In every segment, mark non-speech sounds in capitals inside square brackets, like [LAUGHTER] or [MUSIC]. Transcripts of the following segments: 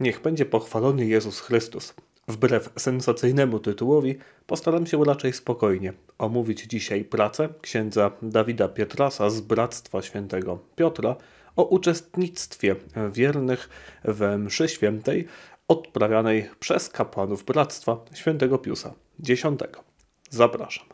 Niech będzie pochwalony Jezus Chrystus. Wbrew sensacyjnemu tytułowi postaram się raczej spokojnie omówić dzisiaj pracę księdza Dawida Pietrasa z Bractwa Świętego Piotra o uczestnictwie wiernych w mszy świętej odprawianej przez kapłanów Bractwa Świętego Piusa X. Zapraszam.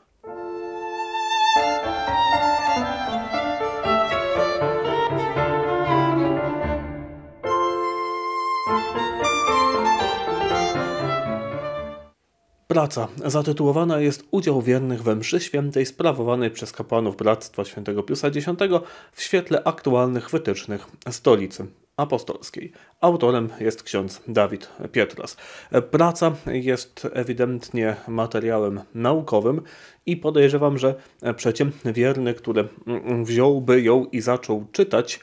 Praca zatytułowana jest Udział wiernych we mszy świętej sprawowanej przez kapłanów Bractwa Świętego Piusa X w świetle aktualnych wytycznych stolicy apostolskiej. Autorem jest ksiądz Dawid Pietras. Praca jest ewidentnie materiałem naukowym i podejrzewam, że przeciętny wierny, który wziąłby ją i zaczął czytać,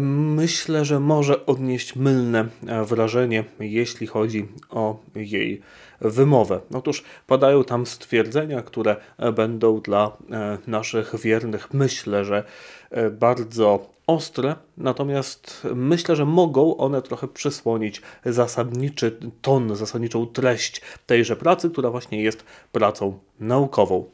myślę, że może odnieść mylne wrażenie, jeśli chodzi o jej wymowę. Otóż padają tam stwierdzenia, które e, będą dla e, naszych wiernych, myślę, że e, bardzo ostre, natomiast myślę, że mogą one trochę przysłonić zasadniczy ton, zasadniczą treść tejże pracy, która właśnie jest pracą naukową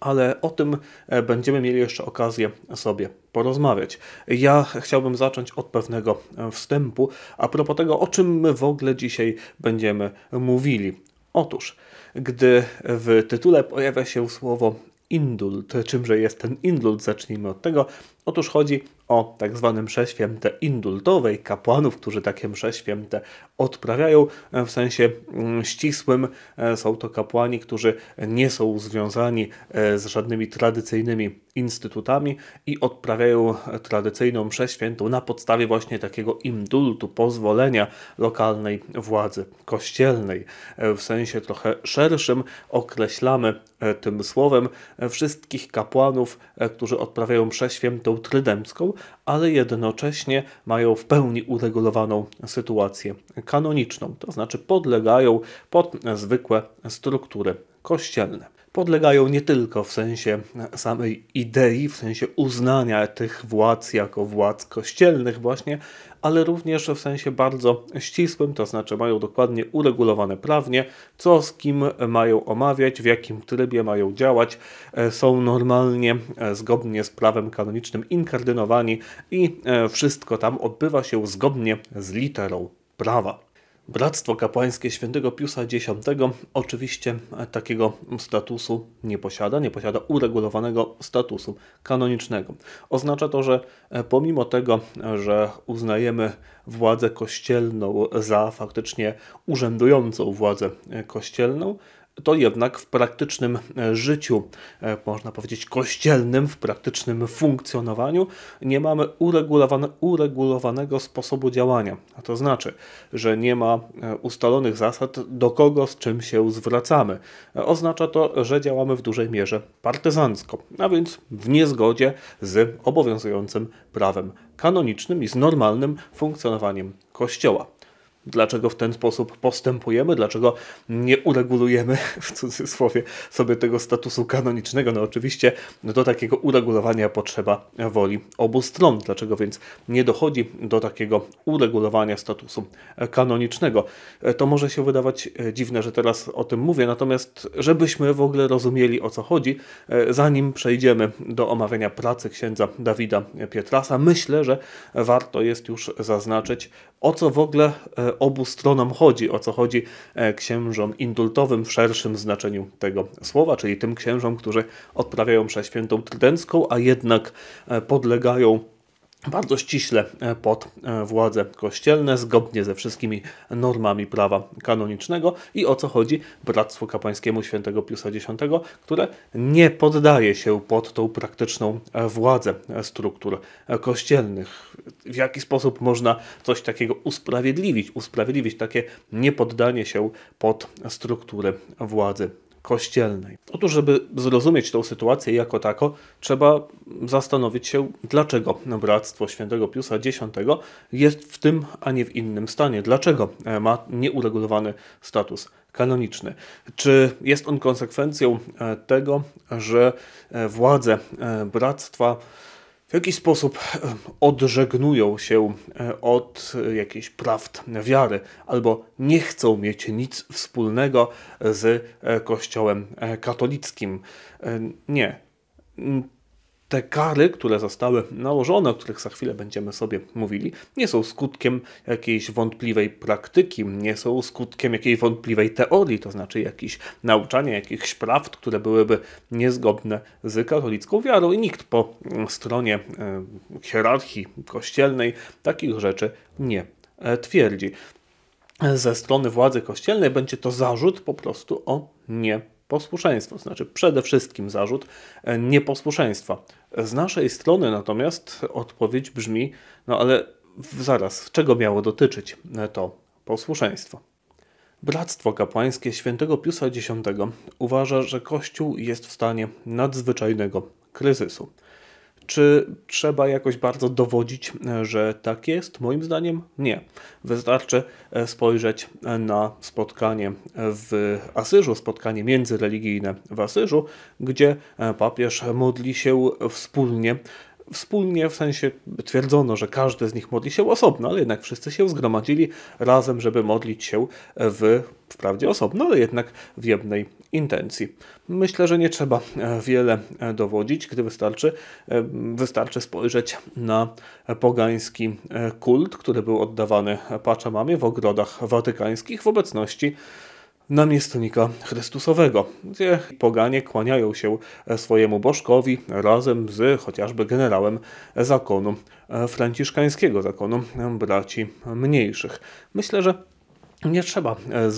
ale o tym e, będziemy mieli jeszcze okazję sobie porozmawiać. Ja chciałbym zacząć od pewnego e, wstępu a propos tego, o czym my w ogóle dzisiaj będziemy mówili. Otóż, gdy w tytule pojawia się słowo indult, czymże jest ten indult, zacznijmy od tego. Otóż chodzi o tak zwanym msze święte indultowej, kapłanów, którzy takie msze święte odprawiają. E, w sensie mm, ścisłym e, są to kapłani, którzy nie są związani e, z żadnymi tradycyjnymi instytutami i odprawiają tradycyjną mszę świętą na podstawie właśnie takiego indultu, pozwolenia lokalnej władzy kościelnej. W sensie trochę szerszym określamy tym słowem wszystkich kapłanów, którzy odprawiają mszę świętą trydemską, ale jednocześnie mają w pełni uregulowaną sytuację kanoniczną, to znaczy podlegają pod zwykłe struktury kościelne podlegają nie tylko w sensie samej idei, w sensie uznania tych władz jako władz kościelnych właśnie, ale również w sensie bardzo ścisłym, to znaczy mają dokładnie uregulowane prawnie, co z kim mają omawiać, w jakim trybie mają działać, e, są normalnie, e, zgodnie z prawem kanonicznym inkardynowani i e, wszystko tam odbywa się zgodnie z literą prawa. Bractwo kapłańskie świętego Piusa X oczywiście takiego statusu nie posiada, nie posiada uregulowanego statusu kanonicznego. Oznacza to, że e, pomimo tego, że uznajemy władzę kościelną za faktycznie urzędującą władzę e, kościelną, to jednak w praktycznym e, życiu, e, można powiedzieć kościelnym, w praktycznym funkcjonowaniu, nie mamy uregulowane, uregulowanego sposobu działania. A to znaczy, że nie ma e, ustalonych zasad, do kogo z czym się zwracamy. Oznacza to, że działamy w dużej mierze partyzancko, a więc w niezgodzie z obowiązującym prawem kanonicznym i z normalnym funkcjonowaniem Kościoła dlaczego w ten sposób postępujemy, dlaczego nie uregulujemy [LAUGHS] w cudzysłowie sobie tego statusu kanonicznego. No oczywiście do no takiego uregulowania potrzeba woli obu stron, dlaczego więc nie dochodzi do takiego uregulowania statusu kanonicznego. E, to może się wydawać e, dziwne, że teraz o tym mówię, natomiast żebyśmy w ogóle rozumieli o co chodzi, e, zanim przejdziemy do omawiania pracy księdza Dawida Pietrasa, myślę, że warto jest już zaznaczyć, o co w ogóle e, obu stronom chodzi, o co chodzi e, księżom indultowym w szerszym znaczeniu tego słowa, czyli tym księżom, którzy odprawiają przeświętą trydencką, a jednak e, podlegają bardzo ściśle e, pod e, władze kościelne, zgodnie ze wszystkimi normami prawa kanonicznego i o co chodzi Bractwu Kapłańskiemu Świętego Piusa X, które nie poddaje się pod tą praktyczną e, władzę struktur kościelnych. W jaki sposób można coś takiego usprawiedliwić, usprawiedliwić takie niepoddanie się pod struktury władzy kościelnej. Otóż, żeby zrozumieć tą sytuację jako tako, trzeba zastanowić się, dlaczego Bractwo Świętego Piusa X jest w tym, a nie w innym stanie. Dlaczego e, ma nieuregulowany status kanoniczny. Czy jest on konsekwencją e, tego, że e, władze bractwa w jakiś sposób odżegnują się od e, jakichś prawd wiary albo nie chcą mieć nic wspólnego z e, Kościołem e, katolickim. Nie te kary, które zostały nałożone, o których za chwilę będziemy sobie mówili, nie są skutkiem jakiejś wątpliwej praktyki, nie są skutkiem jakiejś wątpliwej teorii, to znaczy jakichś nauczania, jakichś prawd, które byłyby niezgodne z katolicką wiarą i nikt po stronie e, hierarchii kościelnej takich rzeczy nie e, twierdzi. Ze strony władzy kościelnej będzie to zarzut po prostu o nie posłuszeństwo, znaczy przede wszystkim zarzut e, nieposłuszeństwa. Z naszej strony natomiast odpowiedź brzmi: no ale zaraz, czego miało dotyczyć e, to posłuszeństwo? Bractwo kapłańskie świętego Piusa X uważa, że Kościół jest w stanie nadzwyczajnego kryzysu. Czy trzeba jakoś bardzo dowodzić, e, że tak jest? Moim zdaniem nie. Wystarczy e, spojrzeć e, na spotkanie w Asyżu, spotkanie międzyreligijne w Asyżu, gdzie papież modli się wspólnie Wspólnie, w sensie twierdzono, że każdy z nich modli się osobno, ale jednak wszyscy się zgromadzili razem, żeby modlić się w, wprawdzie osobno, ale jednak w jednej intencji. Myślę, że nie trzeba e, wiele e, dowodzić, gdy wystarczy, e, wystarczy spojrzeć na pogański kult, który był oddawany Paczamamie w ogrodach watykańskich w obecności namiestnika Chrystusowego, gdzie poganie kłaniają się swojemu bożkowi razem z chociażby generałem zakonu e, franciszkańskiego, zakonu braci mniejszych. Myślę, że nie trzeba e,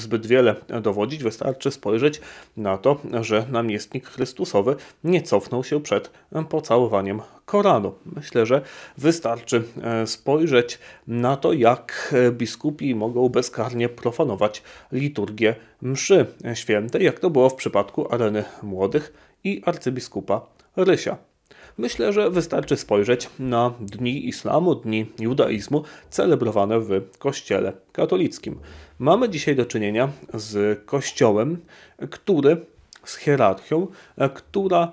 zbyt wiele dowodzić, wystarczy spojrzeć na to, że namiestnik Chrystusowy nie cofnął się przed pocałowaniem Koranu. Myślę, że wystarczy e, spojrzeć na to, jak biskupi mogą bezkarnie profanować liturgię mszy świętej, jak to było w przypadku Areny Młodych i arcybiskupa Rysia. Myślę, że wystarczy spojrzeć na dni islamu, dni judaizmu celebrowane w kościele katolickim. Mamy dzisiaj do czynienia z kościołem, który, z hierarchią, która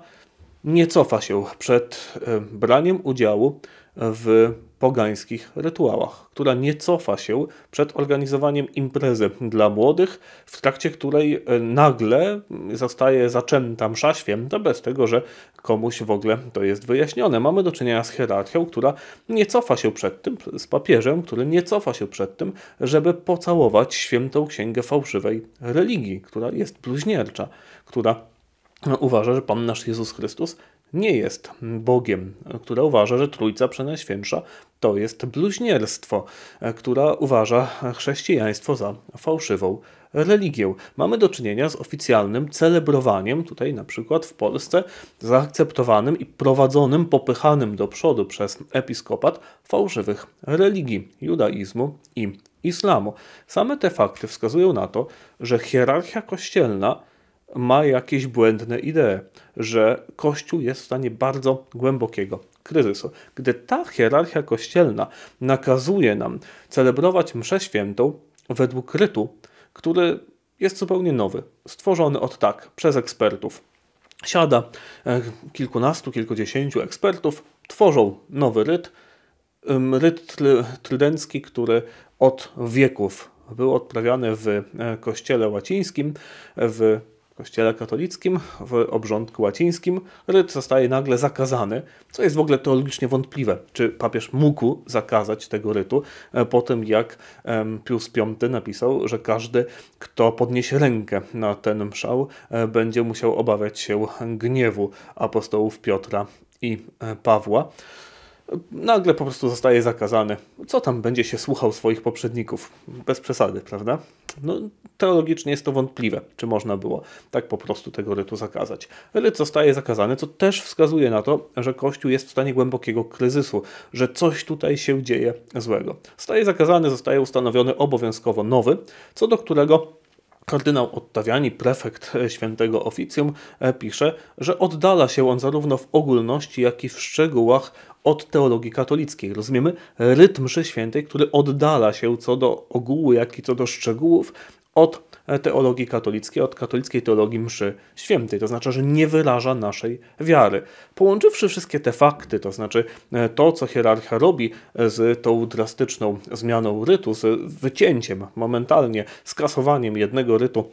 nie cofa się przed e, braniem udziału w pogańskich rytuałach, która nie cofa się przed organizowaniem imprezy dla młodych, w trakcie której e, nagle zostaje zaczęta msza święta bez tego, że komuś w ogóle to jest wyjaśnione. Mamy do czynienia z hierarchią, która nie cofa się przed tym, z papieżem, który nie cofa się przed tym, żeby pocałować świętą księgę fałszywej religii, która jest bluźniercza, która no, uważa, że Pan nasz Jezus Chrystus nie jest Bogiem, która uważa, że Trójca Przenajświętsza to jest bluźnierstwo, która uważa chrześcijaństwo za fałszywą religię. Mamy do czynienia z oficjalnym celebrowaniem, tutaj na przykład w Polsce, zaakceptowanym i prowadzonym, popychanym do przodu przez episkopat fałszywych religii judaizmu i islamu. Same te fakty wskazują na to, że hierarchia kościelna ma jakieś błędne idee, że Kościół jest w stanie bardzo głębokiego kryzysu. Gdy ta hierarchia kościelna nakazuje nam celebrować mszę świętą według rytu, który jest zupełnie nowy, stworzony od tak przez ekspertów. Siada e, kilkunastu, kilkudziesięciu ekspertów, tworzą nowy ryt, ryt trydencki, który od wieków był odprawiany w e, kościele łacińskim, w kościele katolickim, w obrządku łacińskim, ryt zostaje nagle zakazany, co jest w ogóle teologicznie wątpliwe. Czy papież mógł zakazać tego rytu e, po tym, jak Pius V napisał, że każdy, kto podniesie rękę na ten mszał, e, będzie musiał obawiać się gniewu apostołów Piotra i e, Pawła nagle po prostu zostaje zakazany. Co tam będzie się słuchał swoich poprzedników? Bez przesady, prawda? No, teologicznie jest to wątpliwe, czy można było tak po prostu tego rytu zakazać. Ryt zostaje zakazany, co też wskazuje na to, że Kościół jest w stanie głębokiego kryzysu, że coś tutaj się dzieje złego. Staje zakazany, zostaje ustanowiony obowiązkowo nowy, co do którego Kardynał Ottawiani, prefekt e, świętego oficjum, e, pisze, że oddala się on zarówno w ogólności, jak i w szczegółach od teologii katolickiej. Rozumiemy rytm mszy świętej, który oddala się co do ogółu, jak i co do szczegółów od e, teologii katolickiej, od katolickiej teologii mszy świętej. To znaczy, że nie wyraża naszej wiary. Połączywszy wszystkie te fakty, to znaczy e, to, co hierarchia robi e, z tą drastyczną zmianą rytu, z wycięciem momentalnie, skasowaniem jednego rytu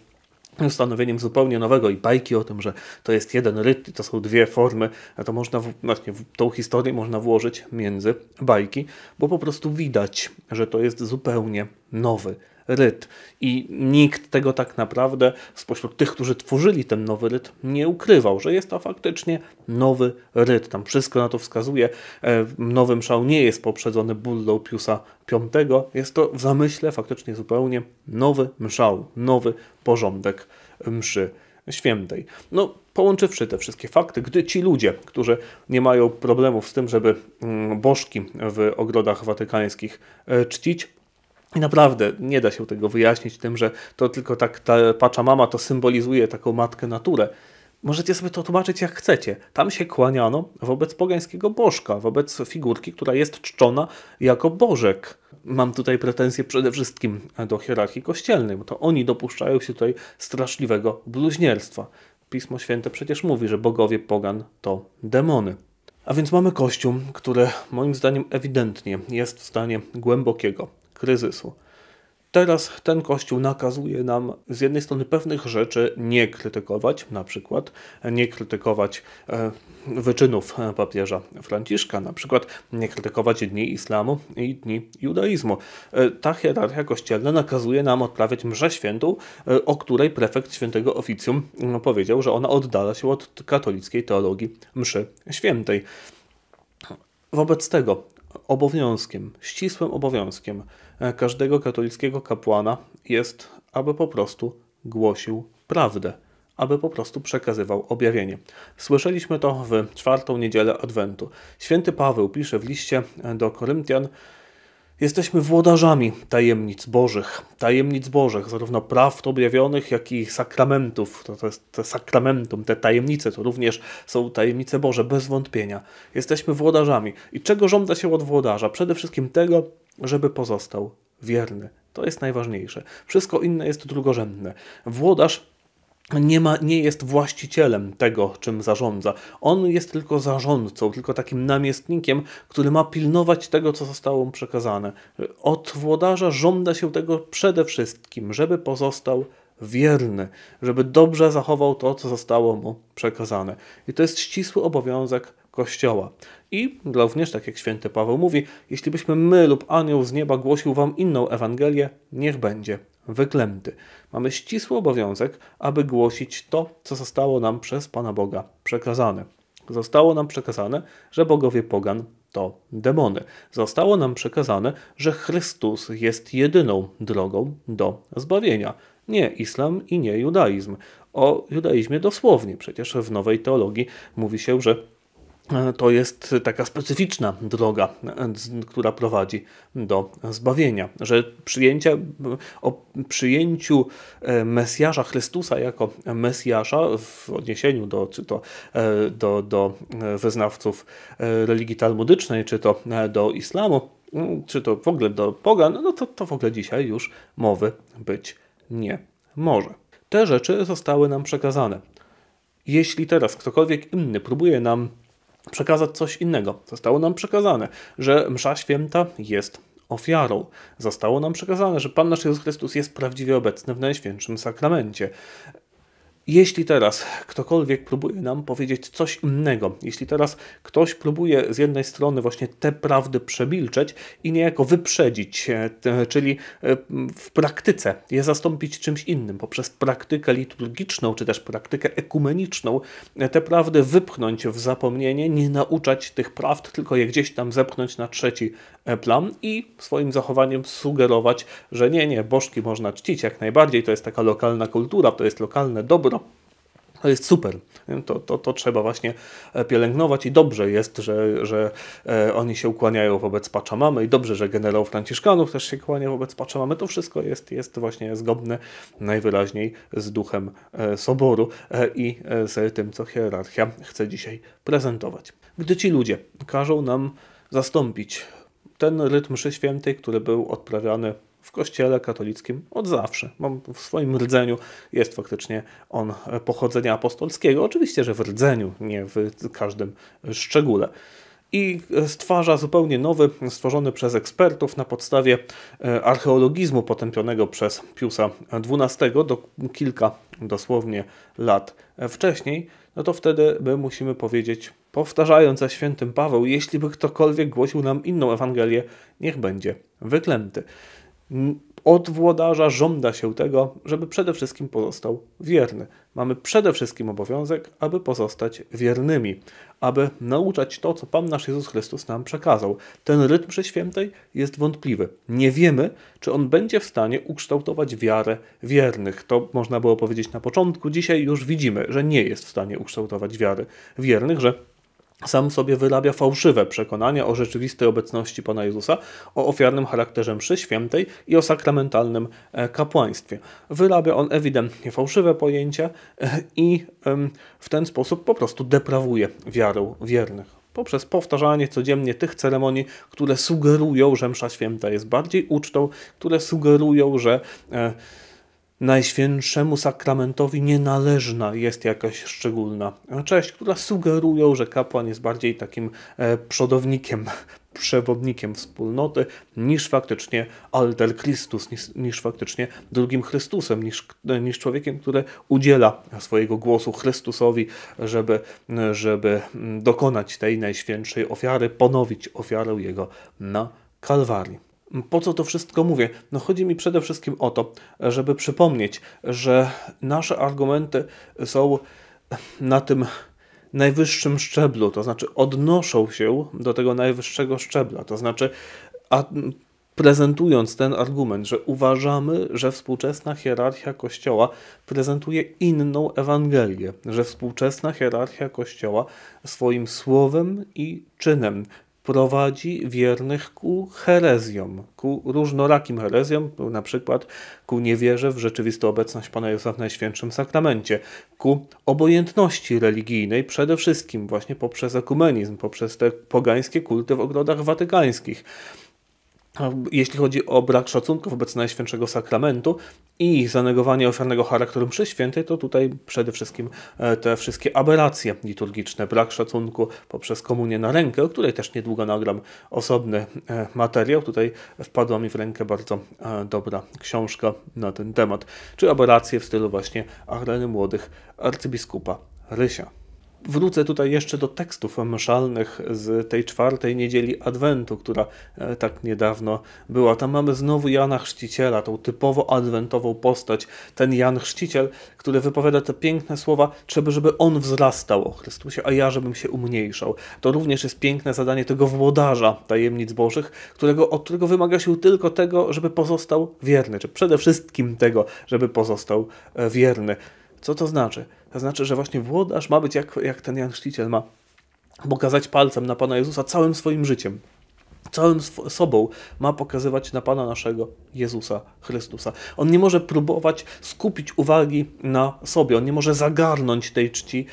ustanowieniem zupełnie nowego i bajki o tym, że to jest jeden ryt i to są dwie formy, to można właśnie tą historię można włożyć między bajki, bo po prostu widać, że to jest zupełnie nowy rytm. I nikt tego tak naprawdę spośród tych, którzy tworzyli ten nowy rytm, nie ukrywał, że jest to faktycznie nowy rytm. Tam wszystko na to wskazuje. E, Nowym szał nie jest poprzedzony bullą Piusa V. Jest to w zamyśle faktycznie zupełnie nowy mszał, nowy porządek mszy świętej. No, połączywszy te wszystkie fakty, gdy ci ludzie, którzy nie mają problemów z tym, żeby mm, bożki w ogrodach watykańskich e, czcić, i naprawdę nie da się tego wyjaśnić tym, że to tylko tak ta mama, to symbolizuje taką matkę naturę. Możecie sobie to tłumaczyć jak chcecie. Tam się kłaniano wobec pogańskiego bożka, wobec figurki, która jest czczona jako bożek. Mam tutaj pretensje przede wszystkim do hierarchii kościelnej, bo to oni dopuszczają się tutaj straszliwego bluźnierstwa. Pismo Święte przecież mówi, że bogowie pogan to demony. A więc mamy kościół, który moim zdaniem ewidentnie jest w stanie głębokiego kryzysu. Teraz ten kościół nakazuje nam z jednej strony pewnych rzeczy nie krytykować, na przykład nie krytykować e, wyczynów e, papieża Franciszka, na przykład nie krytykować dni islamu i dni judaizmu. E, ta hierarchia kościelna nakazuje nam odprawiać mszę świętą, o której prefekt świętego oficjum no, powiedział, że ona oddala się od katolickiej teologii mszy świętej. Wobec tego obowiązkiem, ścisłym obowiązkiem E, każdego katolickiego kapłana jest, aby po prostu głosił prawdę, aby po prostu przekazywał objawienie. Słyszeliśmy to w czwartą niedzielę Adwentu. Święty Paweł pisze w liście do Koryntian, Jesteśmy włodarzami tajemnic Bożych, tajemnic Bożych, zarówno prawd objawionych, jak i sakramentów. To, to jest te sakramentum, te tajemnice, to również są tajemnice Boże, bez wątpienia. Jesteśmy włodarzami. I czego żąda się od włodarza? Przede wszystkim tego, żeby pozostał wierny. To jest najważniejsze. Wszystko inne jest drugorzędne. Włodarz nie, ma, nie jest właścicielem tego, czym zarządza. On jest tylko zarządcą, tylko takim namiestnikiem, który ma pilnować tego, co zostało mu przekazane. Od włodarza żąda się tego przede wszystkim, żeby pozostał wierny, żeby dobrze zachował to, co zostało mu przekazane. I to jest ścisły obowiązek Kościoła. I również, tak jak święty Paweł mówi, jeśli byśmy my lub anioł z nieba głosił wam inną Ewangelię, niech będzie wyklęty. Mamy ścisły obowiązek, aby głosić to, co zostało nam przez Pana Boga przekazane. Zostało nam przekazane, że bogowie pogan to demony. Zostało nam przekazane, że Chrystus jest jedyną drogą do zbawienia. Nie islam i nie judaizm. O judaizmie dosłownie, przecież w nowej teologii mówi się, że E, to jest taka specyficzna droga, e, która prowadzi do zbawienia, że przyjęcie, o przyjęciu e, Mesjasza Chrystusa jako Mesjasza w odniesieniu do, czy to do, do wyznawców religii talmudycznej, czy to do islamu, mm, czy to w ogóle do pogan, no, no to, to w ogóle dzisiaj już mowy być nie może. Te rzeczy zostały nam przekazane. Jeśli teraz ktokolwiek inny próbuje nam przekazać coś innego. Zostało nam przekazane, że msza święta jest ofiarą. Zostało nam przekazane, że Pan nasz Jezus Chrystus jest prawdziwie obecny w Najświętszym Sakramencie. Jeśli teraz ktokolwiek próbuje nam powiedzieć coś innego, jeśli teraz ktoś próbuje z jednej strony właśnie te prawdy przemilczeć i niejako wyprzedzić, e, czyli e, w praktyce je zastąpić czymś innym, poprzez praktykę liturgiczną czy też praktykę ekumeniczną, e, te prawdy wypchnąć w zapomnienie, nie nauczać tych prawd, tylko je gdzieś tam zepchnąć na trzeci plan i swoim zachowaniem sugerować, że nie, nie, bożki można czcić jak najbardziej, to jest taka lokalna kultura, to jest lokalne dobro to jest super. To, to, to trzeba właśnie e, pielęgnować i dobrze jest, że, że e, oni się ukłaniają wobec Paczamamy i dobrze, że generał Franciszkanów też się kłania wobec Paczamamy. To wszystko jest, jest właśnie zgodne najwyraźniej z duchem e, Soboru i z tym, co hierarchia chce dzisiaj prezentować. Gdy ci ludzie każą nam zastąpić ten rytm mszy świętej, który był odprawiany w kościele katolickim od zawsze. W swoim rdzeniu jest faktycznie on e, pochodzenia apostolskiego. Oczywiście, że w rdzeniu, nie w każdym szczególe i e, stwarza zupełnie nowy, stworzony przez ekspertów na podstawie e, archeologizmu potępionego przez Piusa XII do kilka dosłownie lat wcześniej, no to wtedy my musimy powiedzieć, powtarzając za świętym Paweł, jeśli by ktokolwiek głosił nam inną Ewangelię, niech będzie wyklęty od włodarza żąda się tego, żeby przede wszystkim pozostał wierny. Mamy przede wszystkim obowiązek, aby pozostać wiernymi, aby nauczać to, co Pan nasz Jezus Chrystus nam przekazał. Ten rytm przeświętej jest wątpliwy. Nie wiemy, czy on będzie w stanie ukształtować wiarę wiernych. To można było powiedzieć na początku. Dzisiaj już widzimy, że nie jest w stanie ukształtować wiary wiernych, że sam sobie wyrabia fałszywe przekonania o rzeczywistej obecności Pana Jezusa, o ofiarnym charakterze mszy świętej i o sakramentalnym e, kapłaństwie. Wyrabia on ewidentnie fałszywe pojęcia e, i w ten sposób po prostu deprawuje wiarę wiernych poprzez powtarzanie codziennie tych ceremonii, które sugerują, że msza święta jest bardziej ucztą, które sugerują, że e, Najświętszemu sakramentowi nie należna jest jakaś szczególna część, która sugerują, że kapłan jest bardziej takim e, przodownikiem, [LAUGHS] przewodnikiem wspólnoty niż faktycznie alter Christus, niż, niż faktycznie drugim Chrystusem, niż, e, niż człowiekiem, który udziela swojego głosu Chrystusowi, żeby, e, żeby mm, dokonać tej najświętszej ofiary, ponowić ofiarę Jego na Kalwarii. Po co to wszystko mówię? No chodzi mi przede wszystkim o to, żeby przypomnieć, że nasze argumenty są na tym najwyższym szczeblu, to znaczy odnoszą się do tego najwyższego szczebla, to znaczy prezentując ten argument, że uważamy, że współczesna hierarchia Kościoła prezentuje inną Ewangelię, że współczesna hierarchia Kościoła swoim słowem i czynem prowadzi wiernych ku herezjom, ku różnorakim herezjom, na przykład ku niewierze w rzeczywistą obecność Pana Jezusa w Najświętszym Sakramencie, ku obojętności religijnej, przede wszystkim właśnie poprzez ekumenizm, poprzez te pogańskie kulty w ogrodach watykańskich jeśli chodzi o brak szacunku wobec Najświętszego Sakramentu i zanegowanie ofiarnego charakteru mszy świętej, to tutaj przede wszystkim e, te wszystkie aberracje liturgiczne, brak szacunku poprzez komunię na rękę, o której też niedługo nagram osobny e, materiał. Tutaj wpadła mi w rękę bardzo e, dobra książka na ten temat, czy aberracje w stylu właśnie Areny Młodych arcybiskupa Rysia. Wrócę tutaj jeszcze do tekstów mszalnych z tej czwartej niedzieli Adwentu, która e, tak niedawno była. Tam mamy znowu Jana Chrzciciela, tą typowo adwentową postać. Ten Jan Chrzciciel, który wypowiada te piękne słowa, trzeba, żeby on wzrastał o Chrystusie, a ja, żebym się umniejszał. To również jest piękne zadanie tego włodarza tajemnic bożych, którego, od którego wymaga się tylko tego, żeby pozostał wierny, czy przede wszystkim tego, żeby pozostał e, wierny. Co to znaczy? To znaczy, że właśnie włodarz ma być jak, jak ten Jan Chrzciciel ma pokazać palcem na Pana Jezusa całym swoim życiem. Całym sw sobą ma pokazywać na Pana naszego Jezusa Chrystusa. On nie może próbować skupić uwagi na sobie, on nie może zagarnąć tej czci,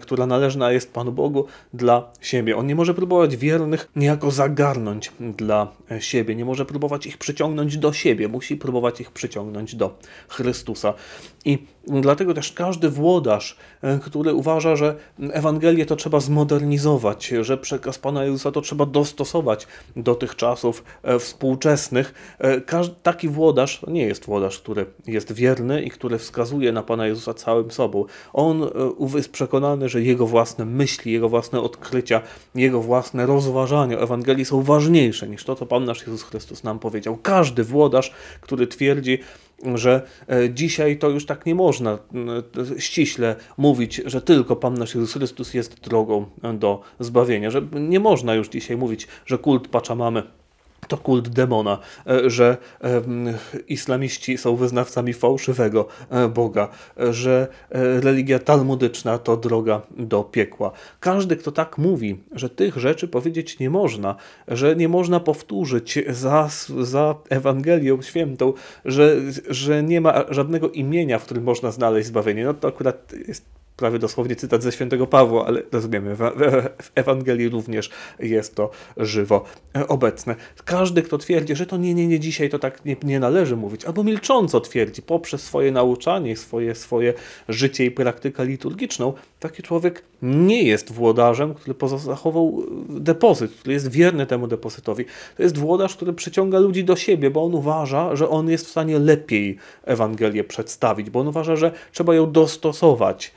która należna jest Panu Bogu dla siebie. On nie może próbować wiernych niejako zagarnąć dla e, siebie, nie może próbować ich przyciągnąć do siebie, musi próbować ich przyciągnąć do Chrystusa. I Dlatego też każdy włodarz, e, który uważa, że Ewangelię to trzeba zmodernizować, że przekaz Pana Jezusa to trzeba dostosować do tych czasów e, współczesnych, e, taki włodarz nie jest włodarz, który jest wierny i który wskazuje na Pana Jezusa całym sobą. On jest przekonany, że jego własne myśli, jego własne odkrycia, jego własne rozważania o Ewangelii są ważniejsze niż to, co Pan nasz Jezus Chrystus nam powiedział. Każdy włodarz, który twierdzi, że e, dzisiaj to już tak nie można e, ściśle mówić, że tylko Pan nasz Jezus Chrystus jest drogą e, do zbawienia, że nie można już dzisiaj mówić, że kult Paczamamy mamy to kult demona, e, że islamiści są wyznawcami fałszywego e, Boga, e, że religia talmudyczna to droga do piekła. Każdy, kto tak mówi, że tych rzeczy powiedzieć nie można, że nie można powtórzyć za, za Ewangelią Świętą, że, że nie ma żadnego imienia, w którym można znaleźć zbawienie, no to akurat jest prawie dosłownie cytat ze świętego Pawła, ale rozumiemy, w Ewangelii również jest to żywo e, obecne. Każdy, kto twierdzi, że to nie, nie, nie dzisiaj to tak nie, nie należy mówić, albo milcząco twierdzi poprzez swoje nauczanie, swoje, swoje życie i praktykę liturgiczną, taki człowiek nie jest włodarzem, który zachował e, depozyt, który jest wierny temu depozytowi. To jest włodarz, który przyciąga ludzi do siebie, bo on uważa, że on jest w stanie lepiej Ewangelię przedstawić, bo on uważa, że trzeba ją dostosować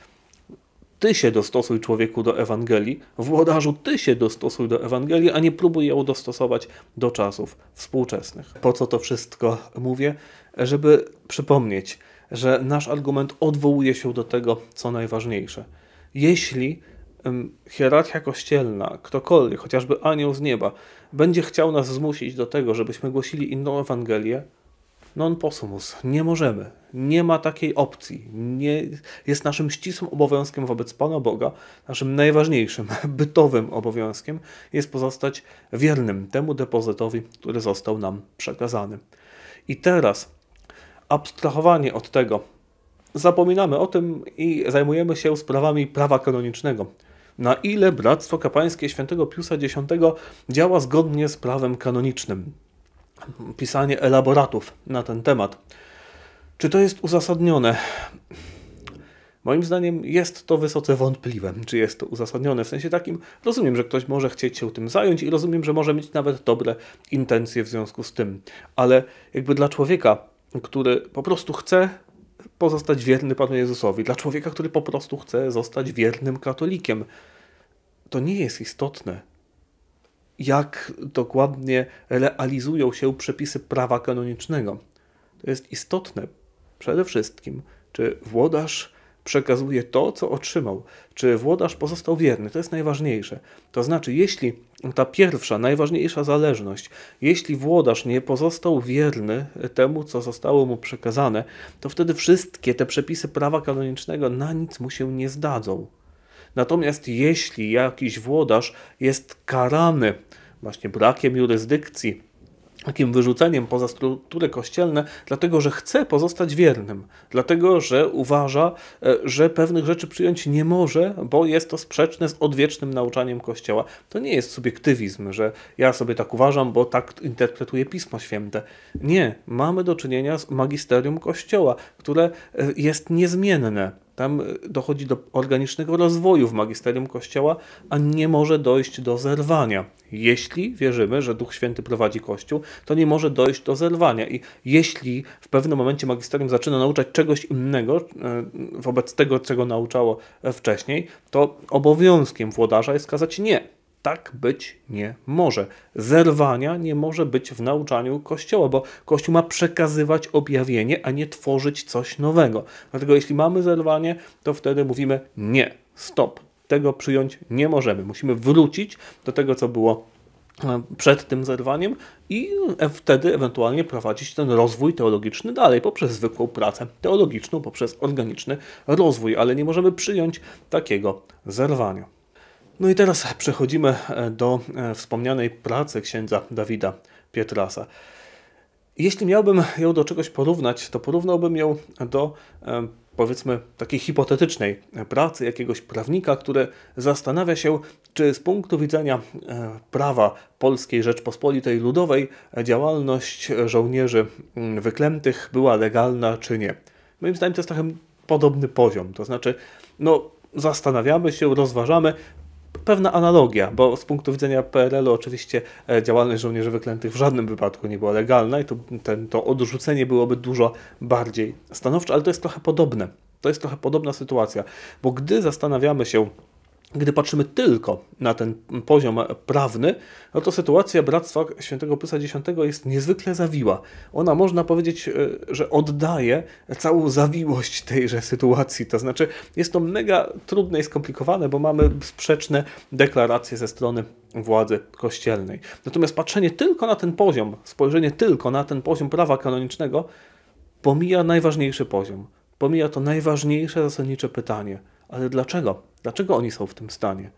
ty się dostosuj człowieku do Ewangelii, włodarzu, ty się dostosuj do Ewangelii, a nie próbuj ją dostosować do czasów współczesnych. Po co to wszystko mówię? Żeby przypomnieć, że nasz argument odwołuje się do tego, co najważniejsze. Jeśli hierarchia kościelna, ktokolwiek, chociażby anioł z nieba, będzie chciał nas zmusić do tego, żebyśmy głosili inną Ewangelię, non possumus, nie możemy, nie ma takiej opcji. Nie, jest naszym ścisłym obowiązkiem wobec Pana Boga, naszym najważniejszym [LAUGHS] bytowym obowiązkiem jest pozostać wiernym temu depozytowi, który został nam przekazany. I teraz abstrahowanie od tego, zapominamy o tym i zajmujemy się sprawami prawa kanonicznego. Na ile Bractwo Kapłańskie Świętego Piusa X działa zgodnie z prawem kanonicznym? pisanie elaboratów na ten temat. Czy to jest uzasadnione? Moim zdaniem jest to wysoce wątpliwe, czy jest to uzasadnione. W sensie takim rozumiem, że ktoś może chcieć się tym zająć i rozumiem, że może mieć nawet dobre intencje w związku z tym, ale jakby dla człowieka, który po prostu chce pozostać wierny Panu Jezusowi, dla człowieka, który po prostu chce zostać wiernym katolikiem, to nie jest istotne, jak dokładnie realizują się przepisy prawa kanonicznego. To jest istotne przede wszystkim, czy włodarz przekazuje to, co otrzymał, czy włodarz pozostał wierny. To jest najważniejsze. To znaczy, jeśli ta pierwsza, najważniejsza zależność, jeśli włodarz nie pozostał wierny temu, co zostało mu przekazane, to wtedy wszystkie te przepisy prawa kanonicznego na nic mu się nie zdadzą. Natomiast jeśli jakiś włodarz jest karany właśnie brakiem jurysdykcji, takim wyrzuceniem poza struktury kościelne, dlatego że chce pozostać wiernym, dlatego że uważa, e, że pewnych rzeczy przyjąć nie może, bo jest to sprzeczne z odwiecznym nauczaniem Kościoła. To nie jest subiektywizm, że ja sobie tak uważam, bo tak interpretuję Pismo Święte. Nie, mamy do czynienia z magisterium Kościoła, które e, jest niezmienne. Tam e, dochodzi do organicznego rozwoju w magisterium Kościoła, a nie może dojść do zerwania. Jeśli wierzymy, że Duch Święty prowadzi Kościół, to nie może dojść do zerwania. I jeśli w pewnym momencie magisterium zaczyna nauczać czegoś innego e, wobec tego, czego nauczało wcześniej, to obowiązkiem włodarza jest kazać nie. Tak być nie może. Zerwania nie może być w nauczaniu Kościoła, bo Kościół ma przekazywać objawienie, a nie tworzyć coś nowego. Dlatego jeśli mamy zerwanie, to wtedy mówimy nie, stop, tego przyjąć nie możemy. Musimy wrócić do tego, co było e, przed tym zerwaniem i e, wtedy ewentualnie prowadzić ten rozwój teologiczny dalej poprzez zwykłą pracę teologiczną, poprzez organiczny rozwój, ale nie możemy przyjąć takiego zerwania. No i teraz przechodzimy e, do wspomnianej pracy księdza Dawida Pietrasa. Jeśli miałbym ją do czegoś porównać, to porównałbym ją do e, powiedzmy takiej hipotetycznej pracy jakiegoś prawnika, który zastanawia się, czy z punktu widzenia e, prawa Polskiej Rzeczpospolitej Ludowej działalność żołnierzy mm, wyklętych była legalna czy nie. Moim zdaniem to jest trochę podobny poziom, to znaczy no, zastanawiamy się, rozważamy, pewna analogia, bo z punktu widzenia PRL-u oczywiście e, działalność żołnierzy wyklętych w żadnym wypadku nie była legalna i to, ten, to odrzucenie byłoby dużo bardziej stanowcze, ale to jest trochę podobne. To jest trochę podobna sytuacja, bo gdy zastanawiamy się, gdy patrzymy tylko na ten poziom prawny, no to sytuacja Bractwa Świętego Pysa X jest niezwykle zawiła. Ona można powiedzieć, e, że oddaje całą zawiłość tejże sytuacji. To znaczy, jest to mega trudne i skomplikowane, bo mamy sprzeczne deklaracje ze strony władzy kościelnej. Natomiast patrzenie tylko na ten poziom, spojrzenie tylko na ten poziom prawa kanonicznego, pomija najważniejszy poziom. Pomija to najważniejsze zasadnicze pytanie – ale dlaczego? Dlaczego oni są w tym stanie?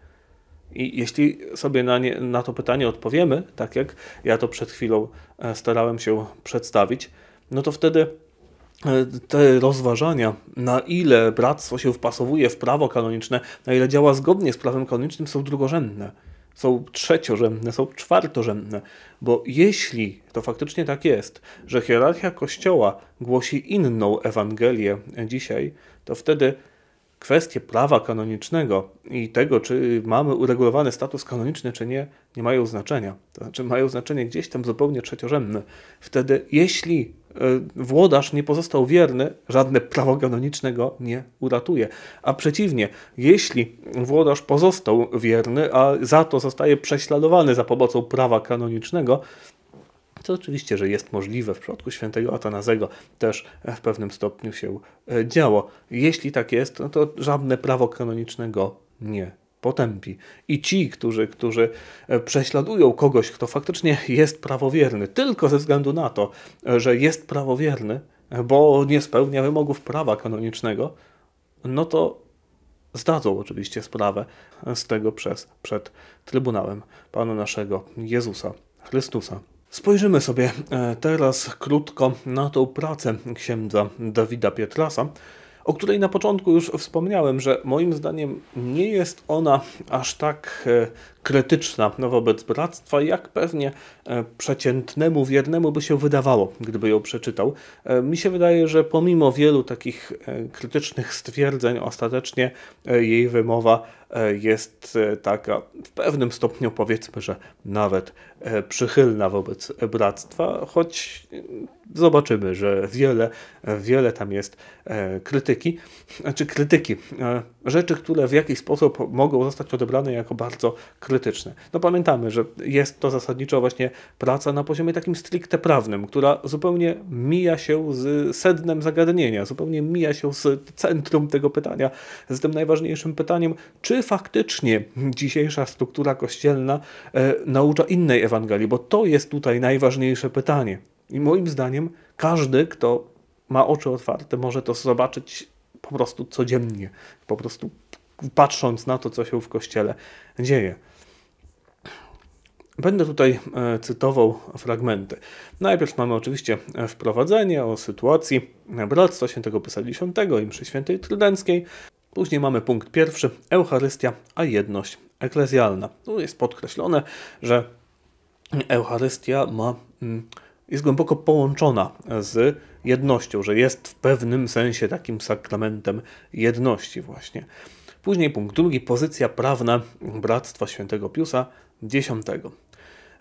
I jeśli sobie na, nie, na to pytanie odpowiemy, tak jak ja to przed chwilą e, starałem się przedstawić, no to wtedy e, te rozważania, na ile bractwo się wpasowuje w prawo kanoniczne, na ile działa zgodnie z prawem kanonicznym, są drugorzędne, są trzeciorzędne, są czwartorzędne. Bo jeśli to faktycznie tak jest, że hierarchia Kościoła głosi inną Ewangelię dzisiaj, to wtedy kwestie prawa kanonicznego i tego, czy mamy uregulowany status kanoniczny, czy nie, nie mają znaczenia. To znaczy mają znaczenie gdzieś tam zupełnie trzeciorzędne. Wtedy, jeśli e, włodarz nie pozostał wierny, żadne prawo kanoniczne go nie uratuje. A przeciwnie, jeśli włodarz pozostał wierny, a za to zostaje prześladowany za pomocą prawa kanonicznego, co oczywiście, że jest możliwe w przypadku świętego Atanazego, też w pewnym stopniu się e, działo. Jeśli tak jest, no to żadne prawo kanonicznego nie potępi. I ci, którzy, którzy e, prześladują kogoś, kto faktycznie jest prawowierny, tylko ze względu na to, że jest prawowierny, bo nie spełnia wymogów prawa kanonicznego, no to zdadzą oczywiście sprawę z tego przez, przed Trybunałem Pana naszego Jezusa Chrystusa. Spojrzymy sobie e, teraz krótko na tą pracę księdza Dawida Pietrasa, o której na początku już wspomniałem, że moim zdaniem nie jest ona aż tak e, krytyczna wobec bractwa, jak pewnie e, przeciętnemu wiernemu by się wydawało, gdyby ją przeczytał. E, mi się wydaje, że pomimo wielu takich e, krytycznych stwierdzeń, ostatecznie jej wymowa jest taka w pewnym stopniu, powiedzmy, że nawet przychylna wobec bractwa, choć zobaczymy, że wiele, wiele tam jest krytyki, czy znaczy krytyki rzeczy, które w jakiś sposób mogą zostać odebrane jako bardzo krytyczne. No pamiętamy, że jest to zasadniczo właśnie praca na poziomie takim stricte prawnym, która zupełnie mija się z sednem zagadnienia, zupełnie mija się z centrum tego pytania, z tym najważniejszym pytaniem, czy faktycznie dzisiejsza struktura kościelna e, naucza innej Ewangelii, bo to jest tutaj najważniejsze pytanie. I moim zdaniem każdy, kto ma oczy otwarte, może to zobaczyć po prostu codziennie, po prostu patrząc na to, co się w kościele dzieje. Będę tutaj e, cytował fragmenty. Najpierw mamy oczywiście e, wprowadzenie o sytuacji e, Bractwa Świętego Pisa X i mszy świętej trydenckiej. Później mamy punkt pierwszy, Eucharystia, a jedność eklezjalna. Tu jest podkreślone, że Eucharystia ma mm, jest głęboko połączona z jednością, że jest w pewnym sensie takim sakramentem jedności właśnie. Później punkt drugi, pozycja prawna Bractwa Świętego Piusa X.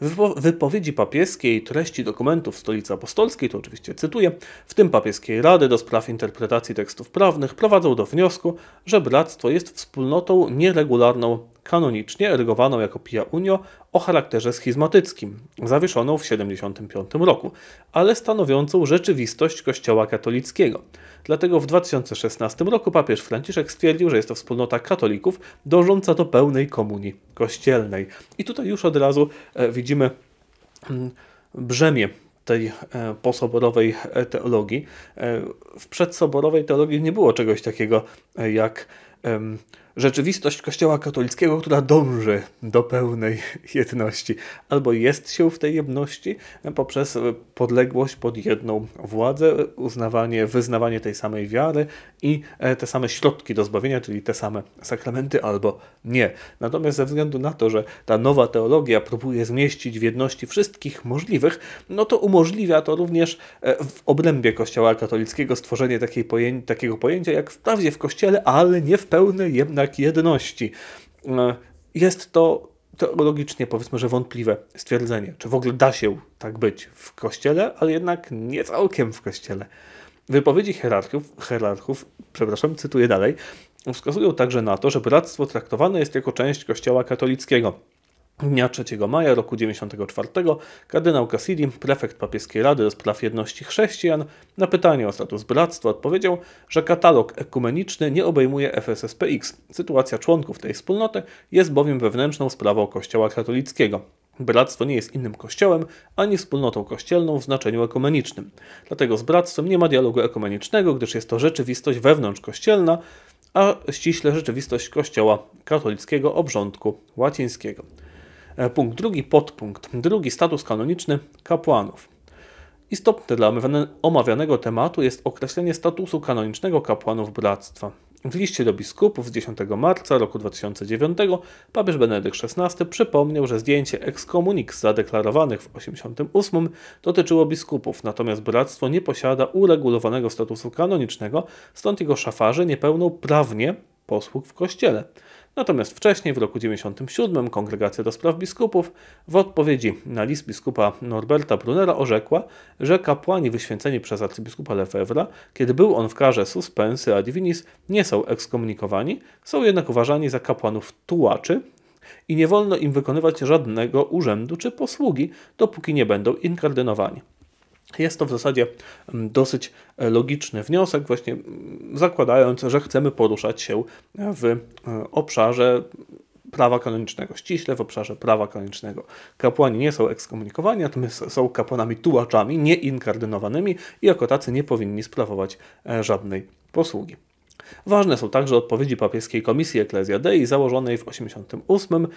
W wypowiedzi papieskiej treści dokumentów Stolicy Apostolskiej, to oczywiście cytuję, w tym papieskiej Rady do spraw interpretacji tekstów prawnych prowadzą do wniosku, że bractwo jest wspólnotą nieregularną kanonicznie erygowaną jako Pia Unio o charakterze schizmatyckim, zawieszoną w 1975 roku, ale stanowiącą rzeczywistość Kościoła katolickiego. Dlatego w 2016 roku papież Franciszek stwierdził, że jest to wspólnota katolików dążąca do pełnej komunii kościelnej. I tutaj już od razu e, widzimy mm, brzemię tej e, posoborowej e, teologii. W przedsoborowej teologii nie było czegoś takiego jak rzeczywistość Kościoła katolickiego, która dąży do pełnej [LAUGHS] jedności, albo jest się w tej jedności poprzez podległość pod jedną władzę, uznawanie, wyznawanie tej samej wiary i e, te same środki do zbawienia, czyli te same sakramenty, albo nie. Natomiast ze względu na to, że ta nowa teologia próbuje zmieścić w jedności wszystkich możliwych, no to umożliwia to również e, w obrębie Kościoła katolickiego stworzenie takiej takiego pojęcia jak wprawdzie w Kościele, ale nie w pełnej jednak jak jedności. E, jest to teologicznie powiedzmy, że wątpliwe stwierdzenie, czy w ogóle da się tak być w kościele, ale jednak nie całkiem w kościele. Wypowiedzi hierarchów, hierarchów przepraszam, cytuję dalej, wskazują także na to, że bractwo traktowane jest jako część kościoła katolickiego. Dnia 3 maja roku 94 kardynał Cassidy, prefekt papieskiej rady do spraw jedności chrześcijan, na pytanie o status bractwa odpowiedział, że katalog ekumeniczny nie obejmuje FSSPX. Sytuacja członków tej wspólnoty jest bowiem wewnętrzną sprawą Kościoła katolickiego. Bractwo nie jest innym kościołem ani wspólnotą kościelną w znaczeniu ekumenicznym. Dlatego z bractwem nie ma dialogu ekumenicznego, gdyż jest to rzeczywistość wewnątrzkościelna, a ściśle rzeczywistość Kościoła katolickiego obrządku łacińskiego. E, punkt drugi, podpunkt drugi, status kanoniczny kapłanów. Istotne dla omawianego tematu jest określenie statusu kanonicznego kapłanów bractwa. W liście do biskupów z 10 marca roku 2009 papież Benedykt XVI przypomniał, że zdjęcie ekskomunik zadeklarowanych w 88 dotyczyło biskupów, natomiast bractwo nie posiada uregulowanego statusu kanonicznego, stąd jego szafarzy nie pełną prawnie posług w kościele. Natomiast wcześniej, w roku 97, Kongregacja do Spraw Biskupów w odpowiedzi na list biskupa Norberta Brunera orzekła, że kapłani wyświęceni przez arcybiskupa Lefevra, kiedy był on w karze suspensy ad divinis, nie są ekskomunikowani, są jednak uważani za kapłanów tułaczy, i nie wolno im wykonywać żadnego urzędu czy posługi, dopóki nie będą inkardynowani. Jest to w zasadzie mm, dosyć e, logiczny wniosek, właśnie mm, zakładając, że chcemy poruszać się w e, obszarze prawa kanonicznego, ściśle w obszarze prawa kanonicznego. Kapłani nie są ekskomunikowani, natomiast są kapłanami tułaczami, nieinkardynowanymi i jako tacy nie powinni sprawować e, żadnej posługi. Ważne są także odpowiedzi papieskiej komisji Ecclesia Dei założonej w 88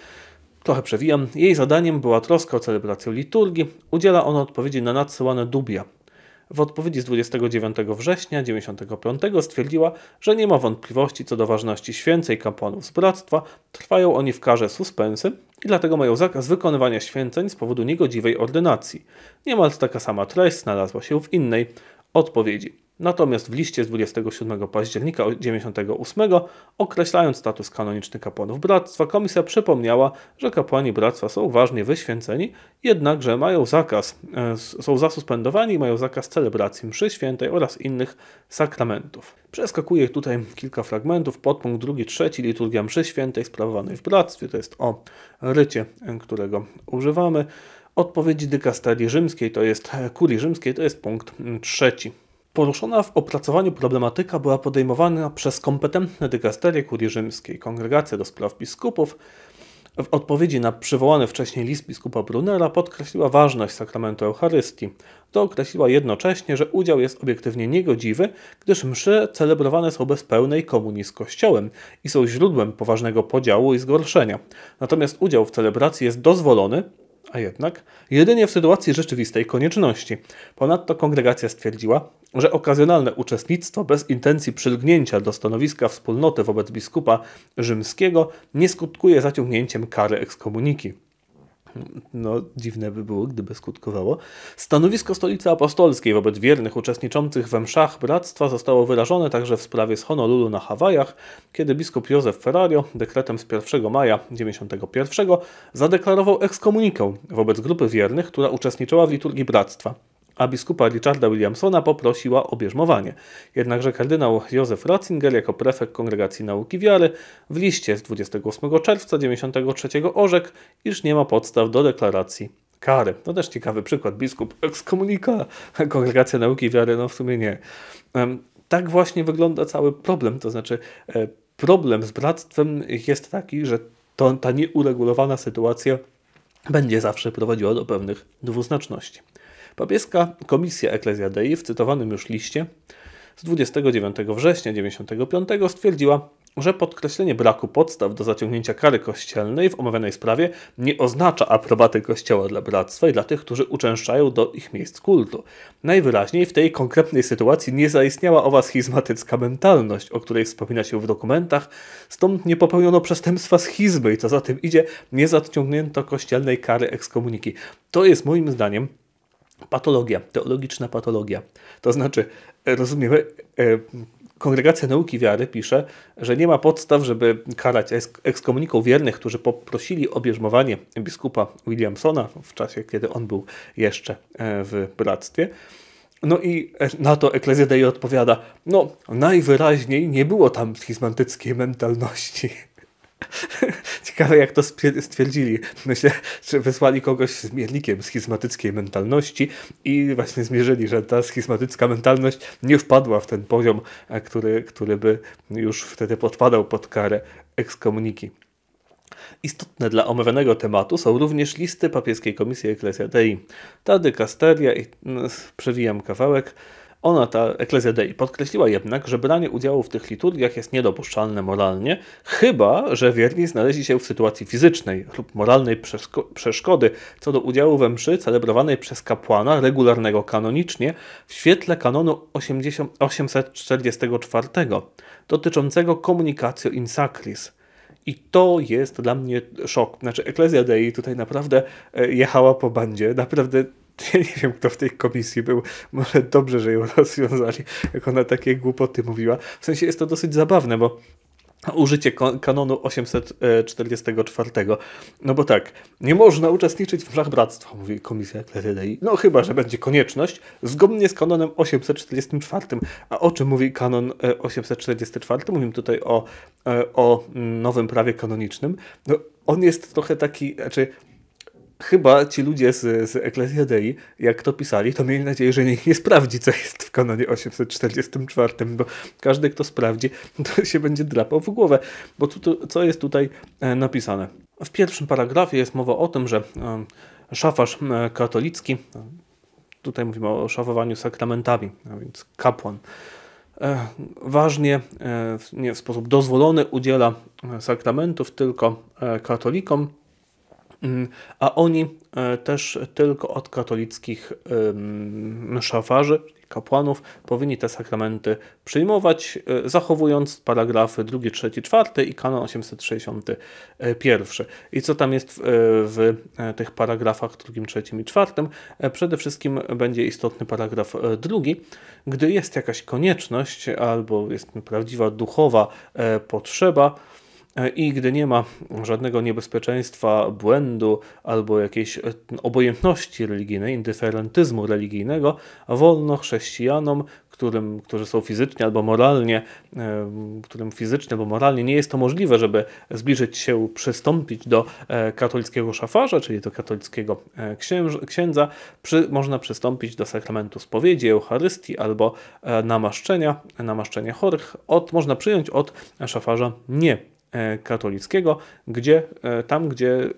Trochę przewijam. Jej zadaniem była troska o celebrację liturgii. Udziela ona odpowiedzi na nadsyłane dubia. W odpowiedzi z 29 września 1995 stwierdziła, że nie ma wątpliwości co do ważności święcej kapłanów z bractwa, trwają oni w karze suspensy i dlatego mają zakaz wykonywania święceń z powodu niegodziwej ordynacji. Niemal taka sama treść znalazła się w innej odpowiedzi. Natomiast w liście z 27 października 98 określając status kanoniczny kapłanów bractwa, komisja przypomniała, że kapłani bractwa są ważnie wyświęceni, jednakże mają zakaz, e, są zasuspendowani i mają zakaz celebracji mszy świętej oraz innych sakramentów. Przeskakuję tutaj kilka fragmentów. Podpunkt drugi, trzeci, liturgia mszy świętej sprawowanej w bractwie, to jest o rycie, e, którego używamy. Odpowiedzi dykasterii rzymskiej, to jest e, kurii rzymskiej, to jest punkt trzeci. Poruszona w opracowaniu problematyka była podejmowana przez kompetentne dygasterie kurii rzymskiej, Kongregacja do spraw biskupów. W odpowiedzi na przywołany wcześniej list biskupa Brunera podkreśliła ważność sakramentu Eucharystii. To określiła jednocześnie, że udział jest obiektywnie niegodziwy, gdyż msze celebrowane są bez pełnej komunii z Kościołem i są źródłem poważnego podziału i zgorszenia. Natomiast udział w celebracji jest dozwolony, a jednak jedynie w sytuacji rzeczywistej konieczności. Ponadto kongregacja stwierdziła, że okazjonalne uczestnictwo bez intencji przylgnięcia do stanowiska wspólnoty wobec biskupa rzymskiego nie skutkuje zaciągnięciem kary ekskomuniki no dziwne by było, gdyby skutkowało. Stanowisko Stolicy Apostolskiej wobec wiernych uczestniczących we mszach bractwa zostało wyrażone także w sprawie z Honolulu na Hawajach, kiedy biskup Józef Ferrario dekretem z 1 maja 1991 zadeklarował ekskomunikę wobec grupy wiernych, która uczestniczyła w liturgii bractwa a biskupa Richarda Williamsona poprosiła o bierzmowanie. Jednakże kardynał Józef Ratzinger jako prefekt Kongregacji Nauki Wiary w liście z 28 czerwca 1993 orzekł, iż nie ma podstaw do deklaracji kary. No też ciekawy przykład, biskup ekskomunika, Kongregacja Nauki Wiary, no w sumie nie. Tak właśnie wygląda cały problem, to znaczy e, problem z bractwem jest taki, że to, ta nieuregulowana sytuacja będzie zawsze prowadziła do pewnych dwuznaczności. Papieska Komisja Ecclesia Dei w cytowanym już liście z 29 września 1995 stwierdziła, że podkreślenie braku podstaw do zaciągnięcia kary kościelnej w omawianej sprawie nie oznacza aprobaty Kościoła dla bractwa i dla tych, którzy uczęszczają do ich miejsc kultu. Najwyraźniej w tej konkretnej sytuacji nie zaistniała owa schizmatycka mentalność, o której wspomina się w dokumentach, stąd nie popełniono przestępstwa schizmy i co za tym idzie, nie zaciągnięto kościelnej kary ekskomuniki. To jest moim zdaniem patologia, teologiczna patologia. To znaczy, e, rozumiemy, e, Kongregacja Nauki Wiary pisze, że nie ma podstaw, żeby karać ekskomuniką wiernych, którzy poprosili o bierzmowanie biskupa Williamsona w czasie, kiedy on był jeszcze e, w bractwie. No i na to Eklezja Dei odpowiada, no najwyraźniej nie było tam schizmantyckiej mentalności. [LAUGHS] Ciekawe, jak to stwierdzili. Myślę, że wysłali kogoś z miernikiem schizmatyckiej mentalności i właśnie zmierzyli, że ta schizmatycka mentalność nie wpadła w ten poziom, e, który, który by już wtedy podpadał pod karę ekskomuniki. Istotne dla omawianego tematu są również listy papieskiej komisji Dei. Ta dykasteria, mm, przewijam kawałek, ona, ta Ecclesia Dei, podkreśliła jednak, że branie udziału w tych liturgiach jest niedopuszczalne moralnie, chyba że wierni znaleźli się w sytuacji fizycznej lub moralnej przeszkody co do udziału we mszy celebrowanej przez kapłana regularnego kanonicznie w świetle kanonu 80, 844 dotyczącego communicatio in sacris. I to jest dla mnie szok. Znaczy, Ecclesia Dei tutaj naprawdę e, jechała po bandzie, naprawdę [LAUGHS] ja nie wiem, kto w tej komisji był. Może dobrze, że ją [LAUGHS] rozwiązali, jak ona takie głupoty mówiła. W sensie jest to dosyć zabawne, bo użycie kanonu 844. No bo tak, nie można uczestniczyć w mszach bractwa, mówi komisja Kletydei. No chyba, że będzie konieczność, zgodnie z kanonem 844. A o czym mówi kanon 844? E, Mówimy tutaj o, e, o nowym prawie kanonicznym. No, on jest trochę taki, znaczy chyba ci ludzie z, z Ecclesia Dei, jak to pisali, to mieli nadzieję, że nikt nie sprawdzi, co jest w kanonie 844, bo każdy, kto sprawdzi, [LAUGHS] to się będzie drapał w głowę. Bo tu, tu, co jest tutaj e, napisane? W pierwszym paragrafie jest mowa o tym, że e, szafarz e, katolicki, tutaj mówimy o szafowaniu sakramentami, a więc kapłan, ważnie, nie w sposób dozwolony udziela sakramentów tylko katolikom, Mm, a oni e, też tylko od katolickich szafarzy, kapłanów, powinni te sakramenty przyjmować, e, zachowując paragrafy 2, 3, 4 i kanon 861. I co tam jest w, e, w tych paragrafach 2, 3 i 4? Przede wszystkim będzie istotny paragraf drugi, gdy jest jakaś konieczność albo jest prawdziwa duchowa potrzeba, E, i gdy nie ma żadnego niebezpieczeństwa błędu albo jakiejś e, obojętności religijnej, indyferentyzmu religijnego, wolno chrześcijanom, którym, którzy są fizycznie albo moralnie, e, którym fizycznie albo moralnie nie jest to możliwe, żeby zbliżyć się, przystąpić do katolickiego szafarza, czyli do katolickiego księdza, przy, można przystąpić do sakramentu spowiedzi, Eucharystii albo namaszczenia, namaszczenia chorych, od, można przyjąć od szafarza nie E, katolickiego, gdzie e, tam, gdzie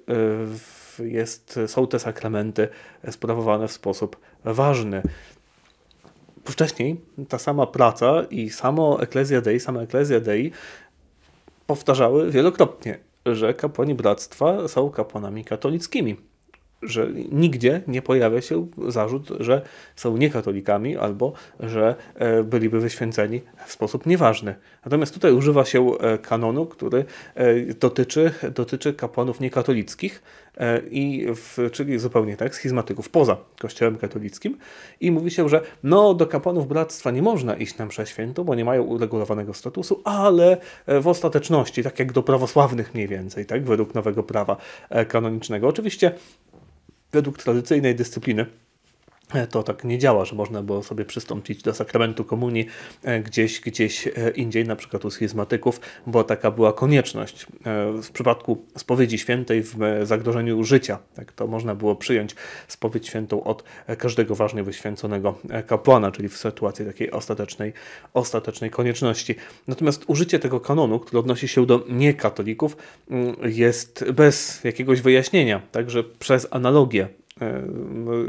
e, jest, są te sakramenty sprawowane w sposób ważny. Wcześniej ta sama praca i samo Eklezja Dei, sama Eklezja Dei powtarzały wielokrotnie, że kapłani bractwa są kapłanami katolickimi że nigdzie nie pojawia się zarzut, że są niekatolikami albo że e, byliby wyświęceni w sposób nieważny. Natomiast tutaj używa się e, kanonu, który e, dotyczy, dotyczy kapłanów niekatolickich, i w, czyli zupełnie tak, schizmatyków poza kościołem katolickim i mówi się, że no do kapłanów bractwa nie można iść na mszę świętą, bo nie mają uregulowanego statusu, ale w ostateczności, tak jak do prawosławnych mniej więcej, tak, według nowego prawa kanonicznego. Oczywiście według tradycyjnej dyscypliny E, to tak nie działa, że można było sobie przystąpić do sakramentu komunii e, gdzieś, gdzieś e, indziej, na przykład u schizmatyków, bo taka była konieczność. W przypadku spowiedzi świętej w zagrożeniu życia, tak to można było przyjąć spowiedź świętą od każdego ważnie wyświęconego kapłana, czyli w sytuacji takiej ostatecznej, ostatecznej konieczności. Natomiast użycie tego kanonu, który odnosi się do niekatolików, mm, jest bez jakiegoś wyjaśnienia, także przez analogię E,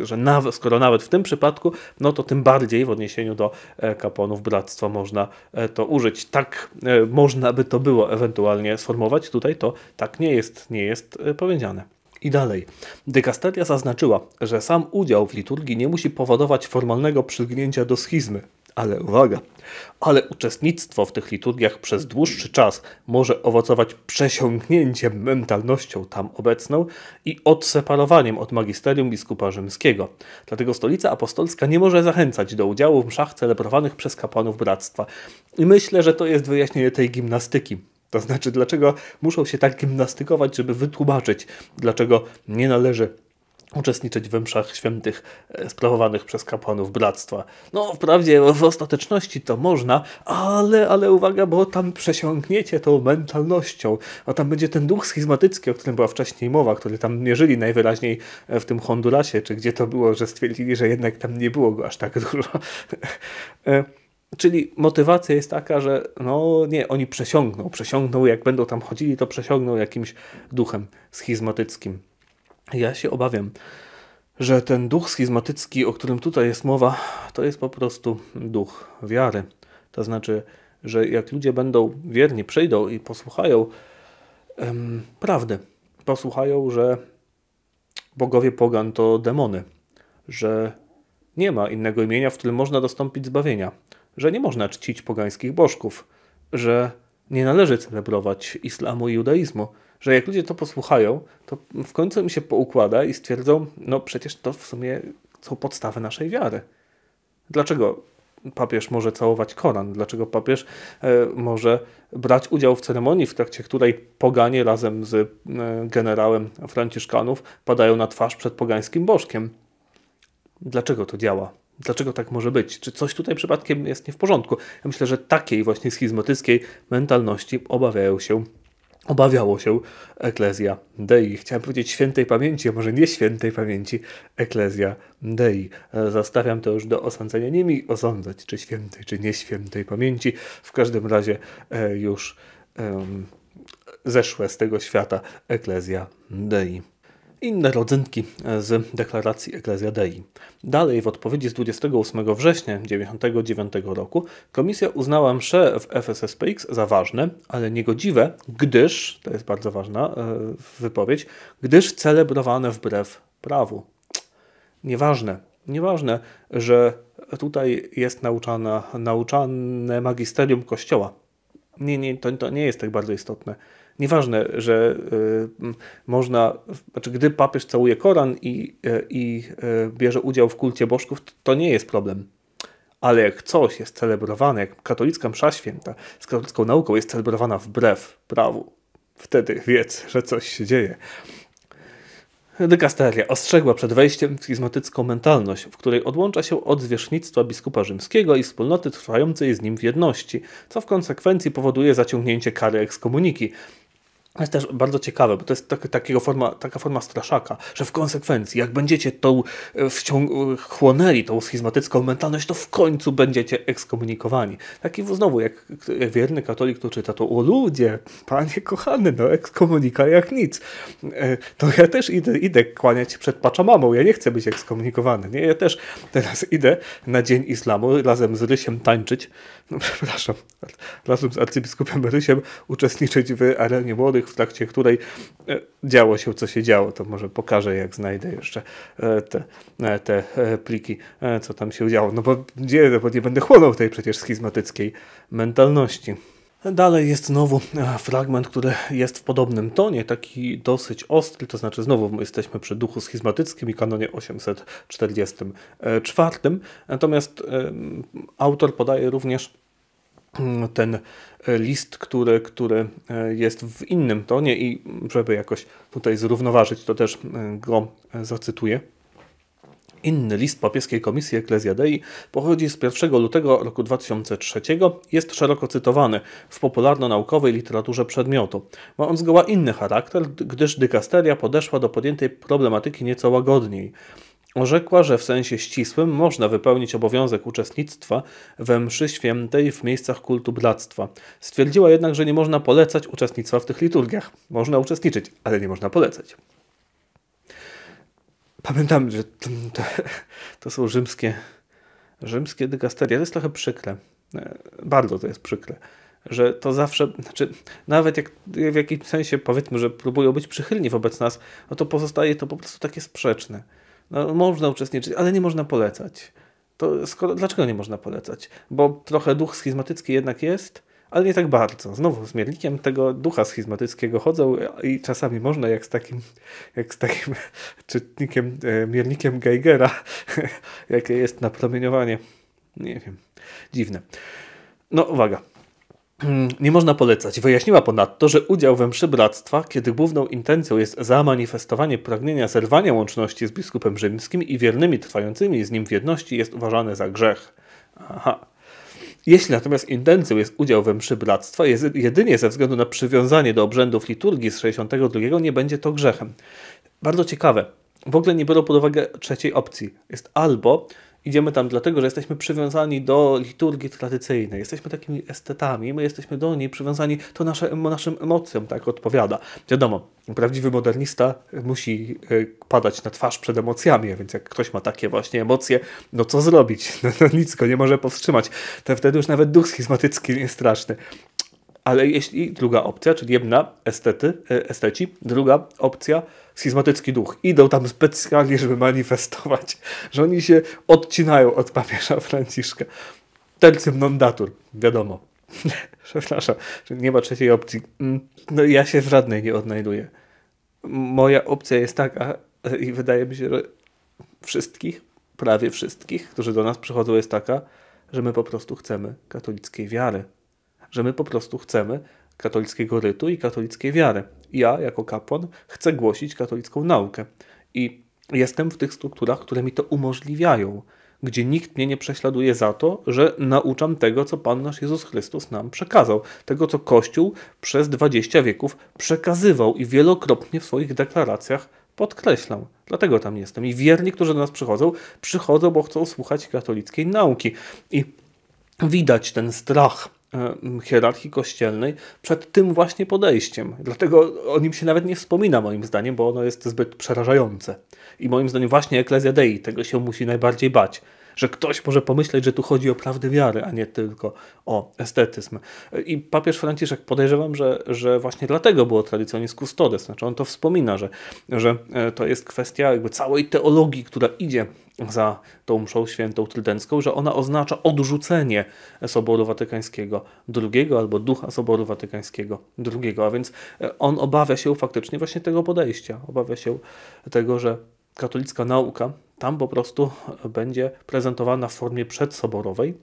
że nawet, skoro nawet w tym przypadku, no to tym bardziej w odniesieniu do e, kaponów bractwa można e, to użyć. Tak można by to było ewentualnie sformować, tutaj to tak nie jest, nie jest powiedziane. I dalej. Dykasteria zaznaczyła, że sam udział w liturgii nie musi powodować formalnego przygnięcia do schizmy, ale uwaga, ale uczestnictwo w tych liturgiach przez dłuższy czas może owocować przesiągnięciem mentalnością tam obecną i odseparowaniem od magisterium biskupa rzymskiego. Dlatego Stolica Apostolska nie może zachęcać do udziału w mszach celebrowanych przez kapłanów bractwa. I myślę, że to jest wyjaśnienie tej gimnastyki. To znaczy, dlaczego muszą się tak gimnastykować, żeby wytłumaczyć, dlaczego nie należy uczestniczyć w mszach świętych e, sprawowanych przez kapłanów bractwa. No, wprawdzie w ostateczności to można, ale, ale uwaga, bo tam przesiągniecie tą mentalnością, a tam będzie ten duch schizmatycki, o którym była wcześniej mowa, który tam mierzyli najwyraźniej e, w tym Hondurasie, czy gdzie to było, że stwierdzili, że jednak tam nie było go aż tak dużo. [LAUGHS] E, czyli motywacja jest taka, że no nie, oni przesiągną, przesiągną, jak będą tam chodzili, to przesiągną jakimś duchem schizmatyckim. Ja się obawiam, że ten duch schizmatycki, o którym tutaj jest mowa, to jest po prostu duch wiary. To znaczy, że jak ludzie będą wierni, przyjdą i posłuchają em, prawdy, posłuchają, że bogowie pogan to demony, że nie ma innego imienia, w którym można dostąpić zbawienia, że nie można czcić pogańskich bożków, że nie należy celebrować islamu i judaizmu, że jak ludzie to posłuchają, to w końcu im się poukłada i stwierdzą, no przecież to w sumie są podstawy naszej wiary. Dlaczego papież może całować Koran? Dlaczego papież e, może brać udział w ceremonii, w trakcie której poganie razem z e, generałem Franciszkanów padają na twarz przed pogańskim bożkiem? Dlaczego to działa? Dlaczego tak może być? Czy coś tutaj przypadkiem jest nie w porządku? Ja myślę, że takiej właśnie schizmatyckiej mentalności obawiają się Obawiało się Eklezja Dei. Chciałem powiedzieć świętej pamięci, a może nie świętej pamięci Eklezja Dei. Zastawiam to już do osądzenia. Nie mi osądzać, czy świętej, czy nieświętej pamięci. W każdym razie e, już um, zeszłe z tego świata Eklezja Dei inne rodzynki e, z deklaracji Ecclesia Dei. Dalej, w odpowiedzi z 28 września 1999 roku komisja uznała msze w FSSPX za ważne, ale niegodziwe, gdyż, to jest bardzo ważna e, wypowiedź, gdyż celebrowane wbrew prawu. Nieważne, nieważne, że tutaj jest nauczana, nauczane magisterium Kościoła. Nie, nie, to, to nie jest tak bardzo istotne Nieważne, że y, można, znaczy gdy papież całuje Koran i, e, e, bierze udział w kulcie bożków, to nie jest problem. Ale jak coś jest celebrowane, jak katolicka msza święta z katolicką nauką jest celebrowana wbrew prawu, wtedy wiedz, że coś się dzieje. Dykasteria ostrzegła przed wejściem w schizmatycką mentalność, w której odłącza się od zwierzchnictwa biskupa rzymskiego i wspólnoty trwającej z nim w jedności, co w konsekwencji powoduje zaciągnięcie kary ekskomuniki, to jest też bardzo ciekawe, bo to jest tak, takiego forma, taka forma straszaka, że w konsekwencji, jak będziecie tą e, wciąg- e, chłonęli, tą schizmatycką mentalność, to w końcu będziecie ekskomunikowani. Taki znowu, jak, jak wierny katolik to czyta, to o ludzie, panie kochany, no ekskomunika jak nic. E, to ja też idę, idę kłaniać przed paczamamą, ja nie chcę być ekskomunikowany. Nie? Ja też teraz idę na Dzień Islamu razem z Rysiem tańczyć, no, [LAUGHS] przepraszam, razem z arcybiskupem Rysiem uczestniczyć w arenie młodych w trakcie której e, działo się, co się działo. To może pokażę, jak znajdę jeszcze e, te, e, te pliki, co tam się działo. No bo gdzie, bo nie będę chłonął tej przecież schizmatyckiej mentalności. Dalej jest znowu fragment, który jest w podobnym tonie, taki dosyć ostry, to znaczy znowu jesteśmy przy duchu schizmatyckim i kanonie 844. Natomiast autor podaje również ten e, list, który, który e, jest w innym tonie i żeby jakoś tutaj zrównoważyć, to też e, go zacytuję. Inny list papieskiej komisji Ecclesiadei pochodzi z 1 lutego roku 2003. Jest szeroko cytowany w popularno-naukowej literaturze przedmiotu. Ma on zgoła inny charakter, gdyż dykasteria podeszła do podjętej problematyki nieco łagodniej. Orzekła, że w sensie ścisłym można wypełnić obowiązek uczestnictwa we mszy świętej w miejscach kultu bractwa. Stwierdziła jednak, że nie można polecać uczestnictwa w tych liturgiach. Można uczestniczyć, ale nie można polecać. Pamiętam, że to, to, są rzymskie, rzymskie dykasteria. To jest trochę przykre. E, bardzo to jest przykre że to zawsze, znaczy nawet jak w jakimś sensie powiedzmy, że próbują być przychylni wobec nas, no to pozostaje to po prostu takie sprzeczne. No, można uczestniczyć, ale nie można polecać. To skoro, dlaczego nie można polecać? Bo trochę duch schizmatycki jednak jest, ale nie tak bardzo. Znowu z miernikiem tego ducha schizmatyckiego chodzą i czasami można jak z takim, jak z takim [LAUGHS] czytnikiem, e, miernikiem Geigera, [LAUGHS] jakie jest napromieniowanie. Nie wiem. Dziwne. No uwaga. Hmm, nie można polecać. Wyjaśniła ponadto, że udział we mszy bractwa, kiedy główną intencją jest zamanifestowanie pragnienia zerwania łączności z biskupem rzymskim i wiernymi trwającymi z nim w jedności, jest uważany za grzech. Aha. Jeśli natomiast intencją jest udział we mszy bractwa, jedynie ze względu na przywiązanie do obrzędów liturgii z 62, nie będzie to grzechem. Bardzo ciekawe. W ogóle nie biorą pod uwagę trzeciej opcji. Jest albo Idziemy tam dlatego, że jesteśmy przywiązani do liturgii tradycyjnej, jesteśmy takimi estetami, my jesteśmy do niej przywiązani, to nasze, naszym emocjom tak odpowiada. Wiadomo, prawdziwy modernista musi e, padać na twarz przed emocjami, więc jak ktoś ma takie właśnie emocje, no co zrobić? [LAUGHS] No, no nic go nie może powstrzymać. To wtedy już nawet duch schizmatycki jest straszny. Ale jeśli druga opcja, czyli jedna estety, e, esteci, druga opcja schizmatycki duch. Idą tam specjalnie, żeby manifestować, że oni się odcinają od papieża Franciszka. Tertium non datur, wiadomo. [LAUGHS] Przepraszam, że nie ma trzeciej opcji. Mm, no ja się w żadnej nie odnajduję. Moja opcja jest taka i wydaje mi się, że wszystkich, prawie wszystkich, którzy do nas przychodzą jest taka, że my po prostu chcemy katolickiej wiary. Że my po prostu chcemy, katolickiego rytu i katolickiej wiary. Ja, jako kapłan, chcę głosić katolicką naukę i jestem w tych strukturach, które mi to umożliwiają, gdzie nikt mnie nie prześladuje za to, że nauczam tego, co Pan nasz Jezus Chrystus nam przekazał, tego, co Kościół przez 20 wieków przekazywał i wielokrotnie w swoich deklaracjach podkreślał. Dlatego tam jestem. I wierni, którzy do nas przychodzą, przychodzą, bo chcą słuchać katolickiej nauki. I widać ten strach hierarchii kościelnej przed tym właśnie podejściem. Dlatego o nim się nawet nie wspomina, moim zdaniem, bo ono jest zbyt przerażające. I moim zdaniem właśnie Eklezja Dei tego się musi najbardziej bać że ktoś może pomyśleć, że tu chodzi o prawdę wiary, a nie tylko o estetyzm. I papież Franciszek podejrzewam, że, że właśnie dlatego było tradicjonis custodes, znaczy on to wspomina, że, że e, to jest kwestia jakby całej teologii, która idzie za tą mszą świętą trydencką, że ona oznacza odrzucenie Soboru Watykańskiego II albo ducha Soboru Watykańskiego II, a więc e, on obawia się faktycznie właśnie tego podejścia, obawia się tego, że katolicka nauka tam po prostu będzie prezentowana w formie przedsoborowej,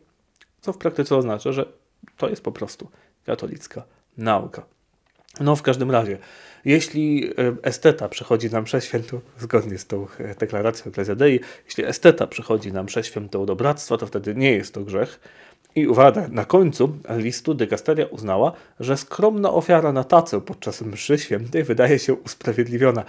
co w praktyce oznacza, że to jest po prostu katolicka nauka. No, w każdym razie, jeśli e, esteta przychodzi nam przez świętą, zgodnie z tą e, deklaracją Eklezjadei, jeśli esteta przychodzi nam przez świętą do bractwa, to wtedy nie jest to grzech, i uwaga, na końcu listu dykasteria uznała, że skromna ofiara na tacę podczas mszy świętej wydaje się usprawiedliwiona.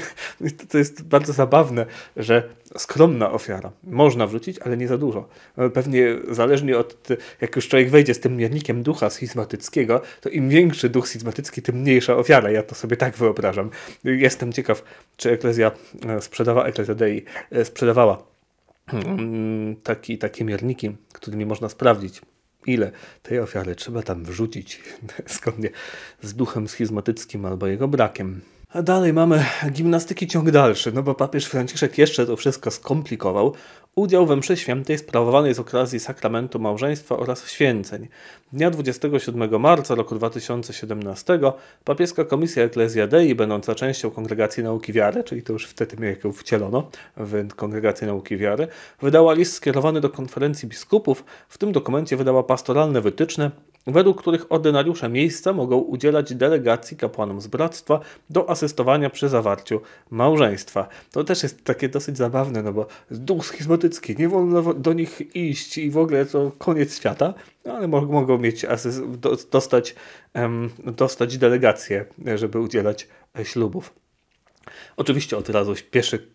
[LAUGHS] to jest bardzo zabawne, że skromna ofiara. Można wrzucić, ale nie za dużo. Pewnie zależnie od, jak już człowiek wejdzie z tym miernikiem ducha schizmatyckiego, to im większy duch schizmatycki, tym mniejsza ofiara. Ja to sobie tak wyobrażam. Jestem ciekaw, czy Eklezja e, sprzedawała, Eklezja Dei e, sprzedawała Mm, taki, takie mierniki, którymi można sprawdzić, ile tej ofiary trzeba tam wrzucić, zgodnie [LAUGHS] z duchem schizmatyckim albo jego brakiem. A dalej mamy gimnastyki ciąg dalszy, no bo papież Franciszek jeszcze to wszystko skomplikował, Udział we mszy świętej sprawowany jest z okazji sakramentu małżeństwa oraz święceń. Dnia 27 marca roku 2017 papieska komisja Ecclesia Dei, będąca częścią Kongregacji Nauki Wiary, czyli to już wtedy mnie wcielono w Kongregację Nauki Wiary, wydała list skierowany do konferencji biskupów. W tym dokumencie wydała pastoralne wytyczne według których ordynariusze miejsca mogą udzielać delegacji kapłanom z bractwa do asystowania przy zawarciu małżeństwa. To też jest takie dosyć zabawne, no bo duch schizmatycki, nie wolno do nich iść i w ogóle to koniec świata, no ale mogą mieć dostać, dostać delegację, żeby udzielać e, ślubów. Oczywiście od razu śpieszy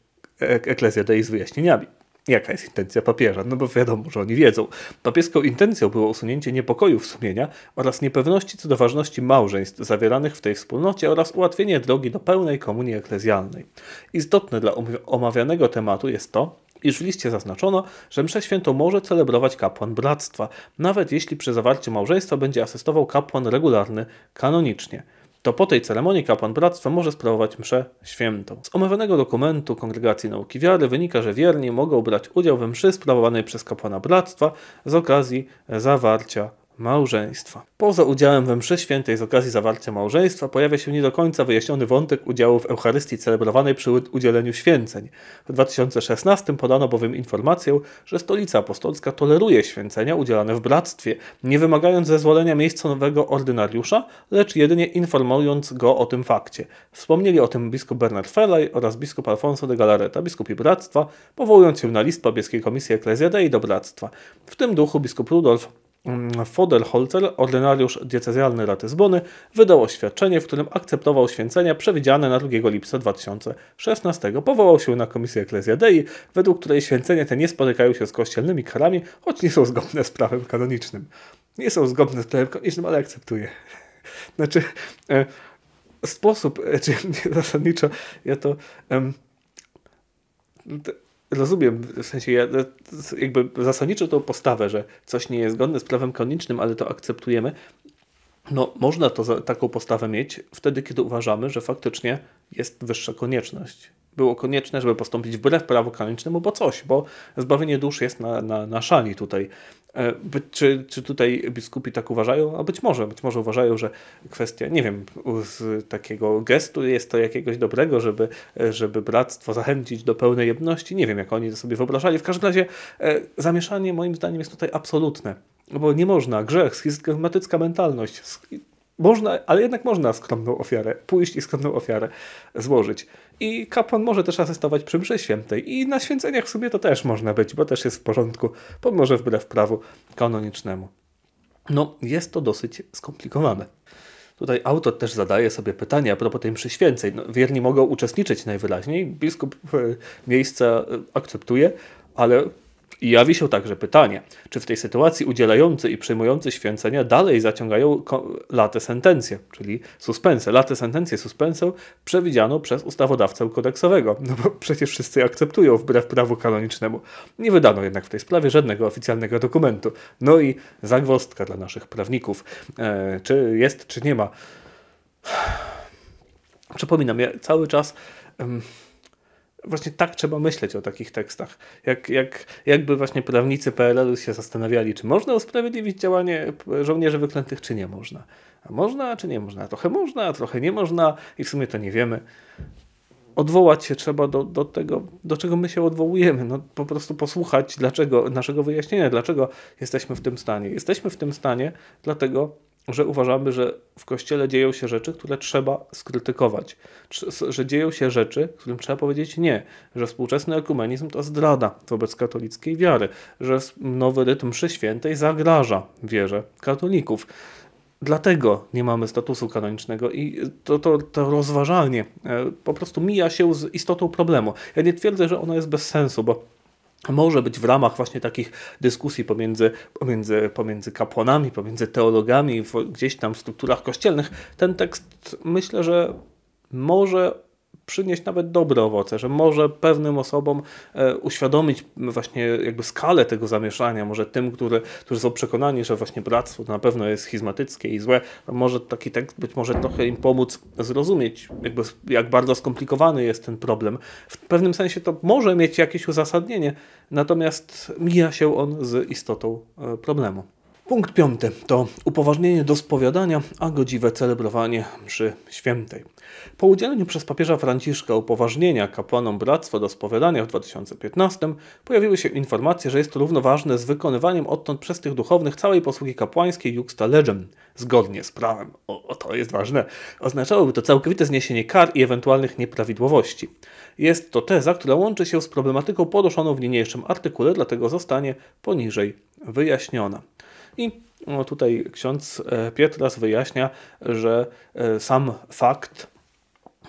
e, Eklezja Dei z wyjaśnieniami jaka jest intencja papieża, no bo wiadomo, że oni wiedzą. Papieską intencją było usunięcie niepokojów sumienia oraz niepewności co do ważności małżeństw zawieranych w tej wspólnocie oraz ułatwienie drogi do pełnej komunii eklezjalnej. Istotne dla omawianego tematu jest to, iż w liście zaznaczono, że mszę świętą może celebrować kapłan bractwa, nawet jeśli przy zawarciu małżeństwa będzie asystował kapłan regularny kanonicznie – to po tej ceremonii kapłan bractwa może sprawować mszę świętą. Z omawianego dokumentu Kongregacji Nauki Wiary wynika, że wierni mogą brać udział w mszy sprawowanej przez kapłana bractwa z okazji zawarcia małżeństwa. Poza udziałem we mszy świętej z okazji zawarcia małżeństwa pojawia się nie do końca wyjaśniony wątek udziału w Eucharystii celebrowanej przy udzieleniu święceń. W 2016 podano bowiem informację, że Stolica Apostolska toleruje święcenia udzielane w bractwie, nie wymagając zezwolenia miejscowego ordynariusza, lecz jedynie informując go o tym fakcie. Wspomnieli o tym biskup Bernard Ferlaj oraz biskup Alfonso de Galareta, biskupi bractwa, powołując się na list papieskiej komisji Dei do bractwa. W tym duchu biskup Rudolf Fodel Holzer, ordynariusz diecezjalny Ratyzbony, z wydał oświadczenie, w którym akceptował święcenia przewidziane na 2 lipca 2016. Powołał się na komisję Ecclesia Dei, według której święcenia te nie spotykają się z kościelnymi karami, choć nie są zgodne z prawem kanonicznym. Nie są zgodne z prawem kanonicznym, ale akceptuje. [LAUGHS] Znaczy, e, sposób, e, czy [LAUGHS] zasadniczo, ja to... E, rozumiem, w sensie ja e, jakby zasadniczo tą postawę, że coś nie jest zgodne z prawem kanonicznym, ale to akceptujemy. No, można to, taką postawę mieć wtedy, kiedy uważamy, że faktycznie jest wyższa konieczność było konieczne, żeby postąpić wbrew prawu kanonicznemu, bo coś, bo zbawienie dusz jest na, na, na szali tutaj. E, By, czy, czy tutaj biskupi tak uważają? A być może, być może uważają, że kwestia, nie wiem, z takiego gestu jest to jakiegoś dobrego, żeby, żeby bractwo zachęcić do pełnej jedności. Nie wiem, jak oni to sobie wyobrażali. W każdym razie e, zamieszanie moim zdaniem jest tutaj absolutne bo nie można. Grzech, schizmatyczna mentalność, można, ale jednak można skromną ofiarę pójść i skromną ofiarę złożyć. I kapłan może też asystować przy mszy świętej. I na święceniach w sobie to też można być, bo też jest w porządku, pomoże wbrew prawu kanonicznemu. No, jest to dosyć skomplikowane. Tutaj autor też zadaje sobie pytanie a propos tej mszy święcej. No, wierni mogą uczestniczyć najwyraźniej, biskup e, miejsca e, akceptuje, ale i jawi się także pytanie, czy w tej sytuacji udzielający i przyjmujący święcenia dalej zaciągają latę sentencję, czyli suspensę. Latę sentencję, suspensę przewidziano przez ustawodawcę kodeksowego, no bo przecież wszyscy akceptują wbrew prawu kanonicznemu. Nie wydano jednak w tej sprawie żadnego oficjalnego dokumentu. No i zagwozdka dla naszych prawników, e, czy jest, czy nie ma. Przypominam, ja cały czas... Właśnie tak trzeba myśleć o takich tekstach. Jak, jak, jakby właśnie prawnicy pll u się zastanawiali, czy można usprawiedliwić działanie żołnierzy wyklętych, czy nie można. A można, czy nie można? Trochę można, a trochę nie można i w sumie to nie wiemy. Odwołać się trzeba do, do tego, do czego my się odwołujemy. No, po prostu posłuchać dlaczego, naszego wyjaśnienia, dlaczego jesteśmy w tym stanie. Jesteśmy w tym stanie, dlatego że uważamy, że w kościele dzieją się rzeczy, które trzeba skrytykować, że dzieją się rzeczy, którym trzeba powiedzieć nie, że współczesny ekumenizm to zdrada wobec katolickiej wiary, że nowy rytm mszy świętej zagraża wierze katolików. Dlatego nie mamy statusu kanonicznego i to, to, to rozważalnie e, po prostu mija się z istotą problemu. Ja nie twierdzę, że ono jest bez sensu, bo może być w ramach właśnie takich dyskusji pomiędzy, pomiędzy, pomiędzy kapłanami, pomiędzy teologami, w, gdzieś tam w strukturach kościelnych, ten tekst myślę, że może przynieść nawet dobre owoce, że może pewnym osobom e, uświadomić właśnie jakby skalę tego zamieszania, może tym, które, którzy są przekonani, że właśnie bractwo to na pewno jest schizmatyckie i złe, może taki tekst być może trochę im pomóc zrozumieć, jakby jak bardzo skomplikowany jest ten problem. W pewnym sensie to może mieć jakieś uzasadnienie, natomiast mija się on z istotą e, problemu. Punkt piąty to upoważnienie do spowiadania, a godziwe celebrowanie mszy świętej. Po udzieleniu przez papieża Franciszka upoważnienia kapłanom Bractwa do spowiadania w 2015 pojawiły się informacje, że jest to równoważne z wykonywaniem odtąd przez tych duchownych całej posługi kapłańskiej juxta legem, zgodnie z prawem. O, o, to jest ważne. Oznaczałoby to całkowite zniesienie kar i ewentualnych nieprawidłowości. Jest to teza, która łączy się z problematyką poruszoną w niniejszym artykule, dlatego zostanie poniżej wyjaśniona. I no, tutaj ksiądz e, Pietras wyjaśnia, że e, sam fakt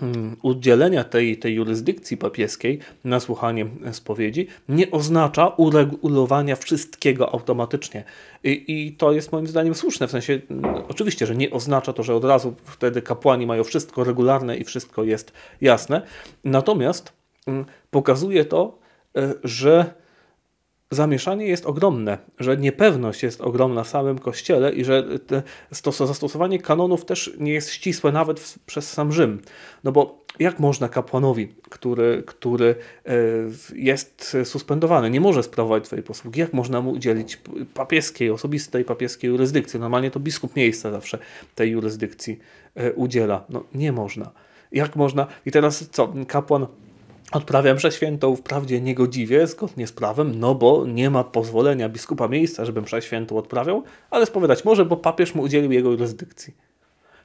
mm, udzielenia tej, tej jurysdykcji papieskiej na słuchanie e, spowiedzi nie oznacza uregulowania wszystkiego automatycznie. I, I, to jest moim zdaniem słuszne, w sensie mm, oczywiście, że nie oznacza to, że od razu wtedy kapłani mają wszystko regularne i wszystko jest jasne. Natomiast mm, pokazuje to, że zamieszanie jest ogromne, że niepewność jest ogromna w samym kościele i że zastosowanie kanonów też nie jest ścisłe nawet w, przez sam Rzym. No bo jak można kapłanowi, który, który e, jest suspendowany, nie może sprawować twojej posługi, jak można mu udzielić papieskiej, osobistej papieskiej jurysdykcji? Normalnie to biskup miejsca zawsze tej jurysdykcji e, udziela. No nie można. Jak można? I teraz co? Kapłan odprawiam mszę świętą wprawdzie niegodziwie, zgodnie z prawem, no bo nie ma pozwolenia biskupa miejsca, żebym mszę świętą odprawiał, ale spowiadać może, bo papież mu udzielił jego jurysdykcji.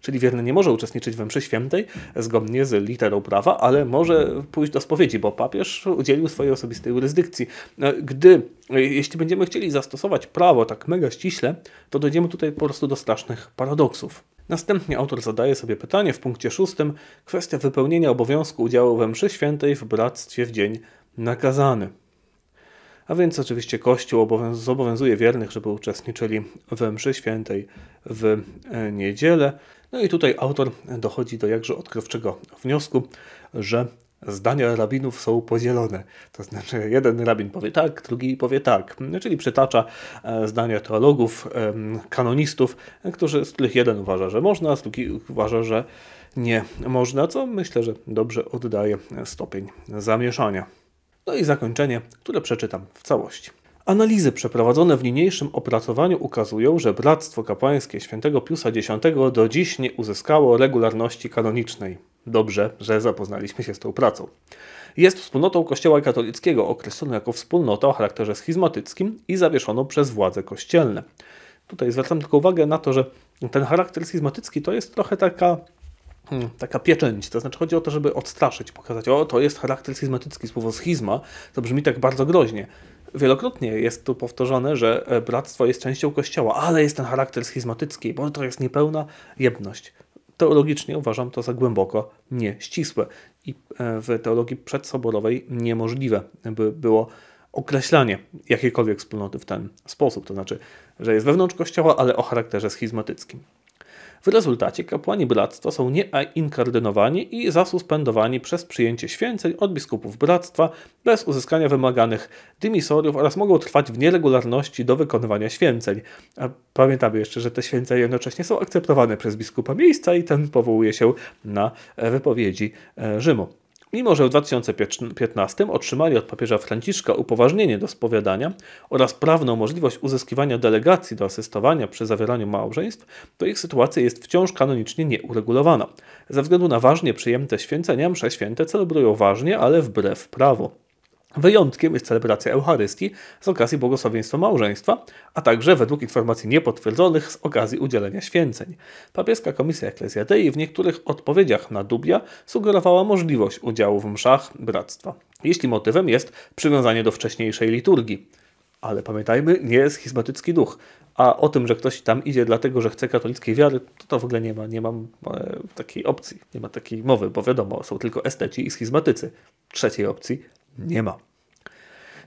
Czyli wierny nie może uczestniczyć we mszy świętej zgodnie z literą prawa, ale może pójść do spowiedzi, bo papież udzielił swojej osobistej jurysdykcji. E, gdy, e, jeśli będziemy chcieli zastosować prawo tak mega ściśle, to dojdziemy tutaj po prostu do strasznych paradoksów. Następnie autor zadaje sobie pytanie w punkcie szóstym kwestia wypełnienia obowiązku udziału we mszy świętej w bractwie w dzień nakazany. A więc oczywiście Kościół zobowiązuje wiernych, żeby uczestniczyli w mszy świętej w e, niedzielę. No i tutaj autor dochodzi do jakże odkrywczego wniosku, że zdania rabinów są podzielone. To znaczy, jeden rabin powie tak, drugi powie tak, czyli przytacza e, zdania teologów, e, kanonistów, którzy, z których jeden uważa, że można, z drugi uważa, że nie można, co myślę, że dobrze oddaje stopień zamieszania. No i zakończenie, które przeczytam w całości. Analizy przeprowadzone w niniejszym opracowaniu ukazują, że Bractwo Kapłańskie św. Piusa X do dziś nie uzyskało regularności kanonicznej. Dobrze, że zapoznaliśmy się z tą pracą. Jest wspólnotą Kościoła katolickiego, określoną jako wspólnota o charakterze schizmatyckim i zawieszoną przez władze kościelne. Tutaj zwracam tylko uwagę na to, że ten charakter schizmatycki to jest trochę taka hmm, taka pieczęć, to znaczy chodzi o to, żeby odstraszyć, pokazać, o to jest charakter schizmatycki, słowo schizma, to brzmi tak bardzo groźnie. Wielokrotnie jest tu powtarzane, że e, bractwo jest częścią kościoła, ale jest ten charakter schizmatycki, bo to jest niepełna jedność. Teologicznie uważam to za głęboko nieścisłe i e, w teologii przedsoborowej niemożliwe by było określanie jakiejkolwiek wspólnoty w ten sposób, to znaczy, że jest wewnątrz kościoła, ale o charakterze schizmatyckim. W rezultacie kapłani bractwa są nieinkardynowani i zasuspendowani przez przyjęcie święceń od biskupów bractwa bez uzyskania wymaganych dymisoriów oraz mogą trwać w nieregularności do wykonywania święceń. A pamiętamy jeszcze, że te święcenia jednocześnie są akceptowane przez biskupa miejsca i ten powołuje się na wypowiedzi e, Rzymu. Mimo, że w 2015 otrzymali od papieża Franciszka upoważnienie do spowiadania oraz prawną możliwość uzyskiwania delegacji do asystowania przy zawieraniu małżeństw, to ich sytuacja jest wciąż kanonicznie nieuregulowana. Ze względu na ważnie przyjęte święcenia msze święte celebrują ważnie, ale wbrew prawu. Wyjątkiem jest celebracja Eucharystii z okazji błogosławieństwa małżeństwa, a także według informacji niepotwierdzonych z okazji udzielenia święceń. Papieska Komisja Eklezjatei w niektórych odpowiedziach na dubia sugerowała możliwość udziału w mszach bractwa, jeśli motywem jest przywiązanie do wcześniejszej liturgii. Ale pamiętajmy, nie jest schizmatycki duch. A o tym, że ktoś tam idzie dlatego, że chce katolickiej wiary, to, to w ogóle nie ma, nie mam e, takiej opcji, nie ma takiej mowy, bo wiadomo, są tylko esteci i schizmatycy. Trzeciej opcji nie ma.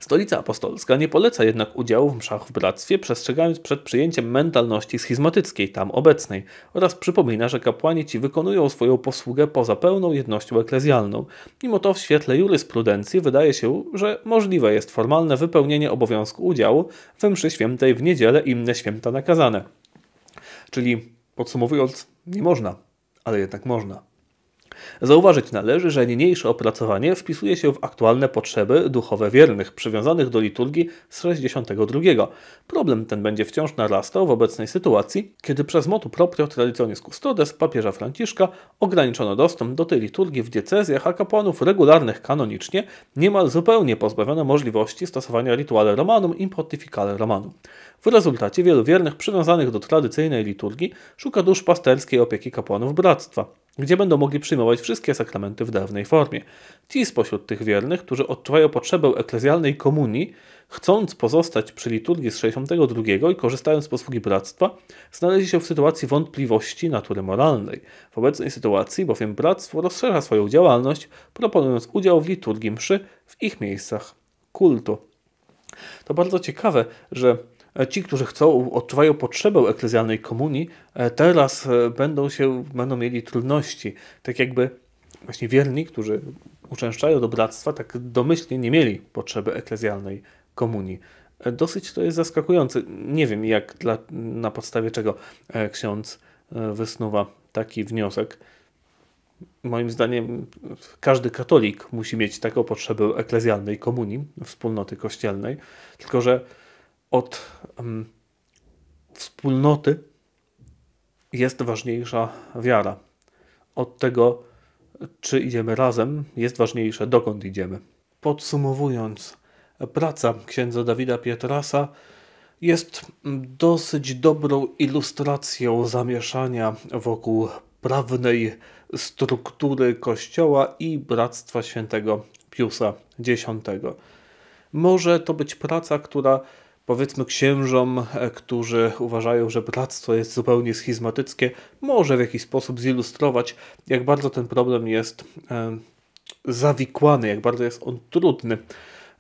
Stolica Apostolska nie poleca jednak udziału w mszach w bractwie, przestrzegając przed przyjęciem mentalności schizmatyckiej tam obecnej oraz przypomina, że kapłani ci wykonują swoją posługę poza pełną jednością eklezjalną. Mimo to w świetle jurysprudencji wydaje się, że możliwe jest formalne wypełnienie obowiązku udziału w mszy świętej w niedzielę i inne święta nakazane. Czyli podsumowując, nie można, ale jednak można. Zauważyć należy, że niniejsze opracowanie wpisuje się w aktualne potrzeby duchowe wiernych przywiązanych do liturgii z 62. Problem ten będzie wciąż narastał w obecnej sytuacji, kiedy przez motu proprio traditionis custodes papieża Franciszka ograniczono dostęp do tej liturgii w diecezjach, a kapłanów regularnych kanonicznie niemal zupełnie pozbawiono możliwości stosowania rituale romanum i pontificale romanum. W rezultacie wielu wiernych przywiązanych do tradycyjnej liturgii szuka dusz pasterskiej opieki kapłanów bractwa gdzie będą mogli przyjmować wszystkie sakramenty w dawnej formie. Ci spośród tych wiernych, którzy odczuwają potrzebę eklezjalnej komunii, chcąc pozostać przy liturgii z 62 i korzystając z posługi bractwa, znaleźli się w sytuacji wątpliwości natury moralnej. W obecnej sytuacji bowiem bractwo rozszerza swoją działalność, proponując udział w liturgii mszy w ich miejscach kultu. To bardzo ciekawe, że E, ci, którzy chcą, odczuwają potrzebę eklezjalnej komunii, e, teraz e, będą się, będą mieli trudności. Tak jakby właśnie wierni, którzy uczęszczają do bractwa, tak domyślnie nie mieli potrzeby eklezjalnej komunii. Dosyć to jest zaskakujące. Nie wiem, jak dla, na podstawie czego ksiądz wysnuwa taki wniosek. Moim zdaniem każdy katolik musi mieć taką potrzebę eklezjalnej komunii, wspólnoty kościelnej, tylko że od um, wspólnoty jest ważniejsza wiara. Od tego, czy idziemy razem, jest ważniejsze, dokąd idziemy. Podsumowując, praca księdza Dawida Pietrasa jest dosyć dobrą ilustracją zamieszania wokół prawnej struktury Kościoła i Bractwa Świętego Piusa X. Może to być praca, która powiedzmy księżom, e, którzy uważają, że bractwo jest zupełnie schizmatyckie, może w jakiś sposób zilustrować, jak bardzo ten problem jest e, zawikłany, jak bardzo jest on trudny.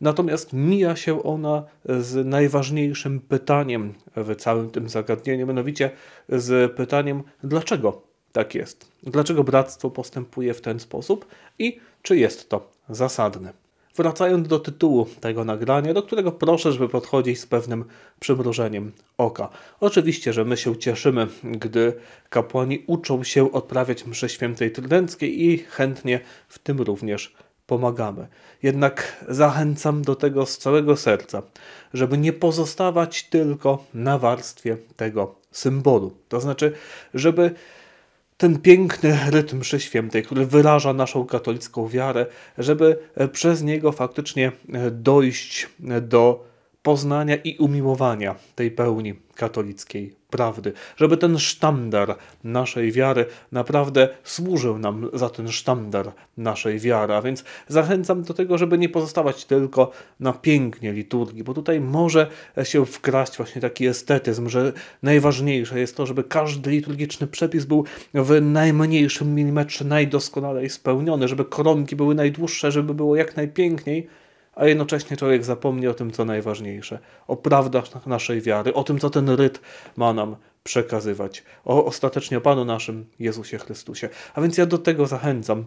Natomiast mija się ona z najważniejszym pytaniem w całym tym zagadnieniu, mianowicie z pytaniem, dlaczego tak jest? Dlaczego bractwo postępuje w ten sposób i czy jest to zasadne? Wracając do tytułu tego nagrania, do którego proszę, żeby podchodzić z pewnym przymrużeniem oka. Oczywiście, że my się cieszymy, gdy kapłani uczą się odprawiać mszy świętej trydenckiej i chętnie w tym również pomagamy. Jednak zachęcam do tego z całego serca, żeby nie pozostawać tylko na warstwie tego symbolu. To znaczy, żeby ten piękny rytm mszy świętej, który wyraża naszą katolicką wiarę, żeby e, przez niego faktycznie e, dojść e, do poznania i umiłowania tej pełni katolickiej prawdy. Żeby ten sztandar naszej wiary naprawdę służył nam za ten sztandar naszej wiary. A więc zachęcam do tego, żeby nie pozostawać tylko na pięknie liturgii, bo tutaj może się wkraść właśnie taki estetyzm, że najważniejsze jest to, żeby każdy liturgiczny przepis był w najmniejszym milimetrze najdoskonalej spełniony, żeby koronki były najdłuższe, żeby było jak najpiękniej a jednocześnie człowiek zapomni o tym, co najważniejsze, o prawdach naszej wiary, o tym, co ten ryt ma nam przekazywać, o ostatecznie o Panu naszym Jezusie Chrystusie. A więc ja do tego zachęcam.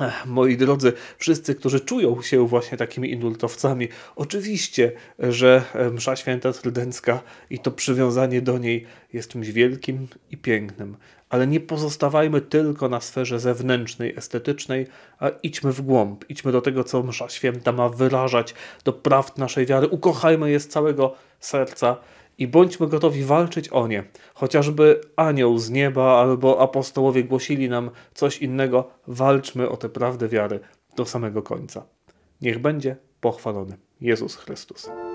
Ech, moi drodzy, wszyscy, którzy czują się właśnie takimi indultowcami, oczywiście, że e, msza święta trydencka i to przywiązanie do niej jest czymś wielkim i pięknym, ale nie pozostawajmy tylko na sferze zewnętrznej, estetycznej, a idźmy w głąb, idźmy do tego, co msza święta ma wyrażać, do prawd naszej wiary, ukochajmy je z całego serca i bądźmy gotowi walczyć o nie. Chociażby anioł z nieba albo apostołowie głosili nam coś innego, walczmy o te prawdy wiary do samego końca. Niech będzie pochwalony Jezus Chrystus.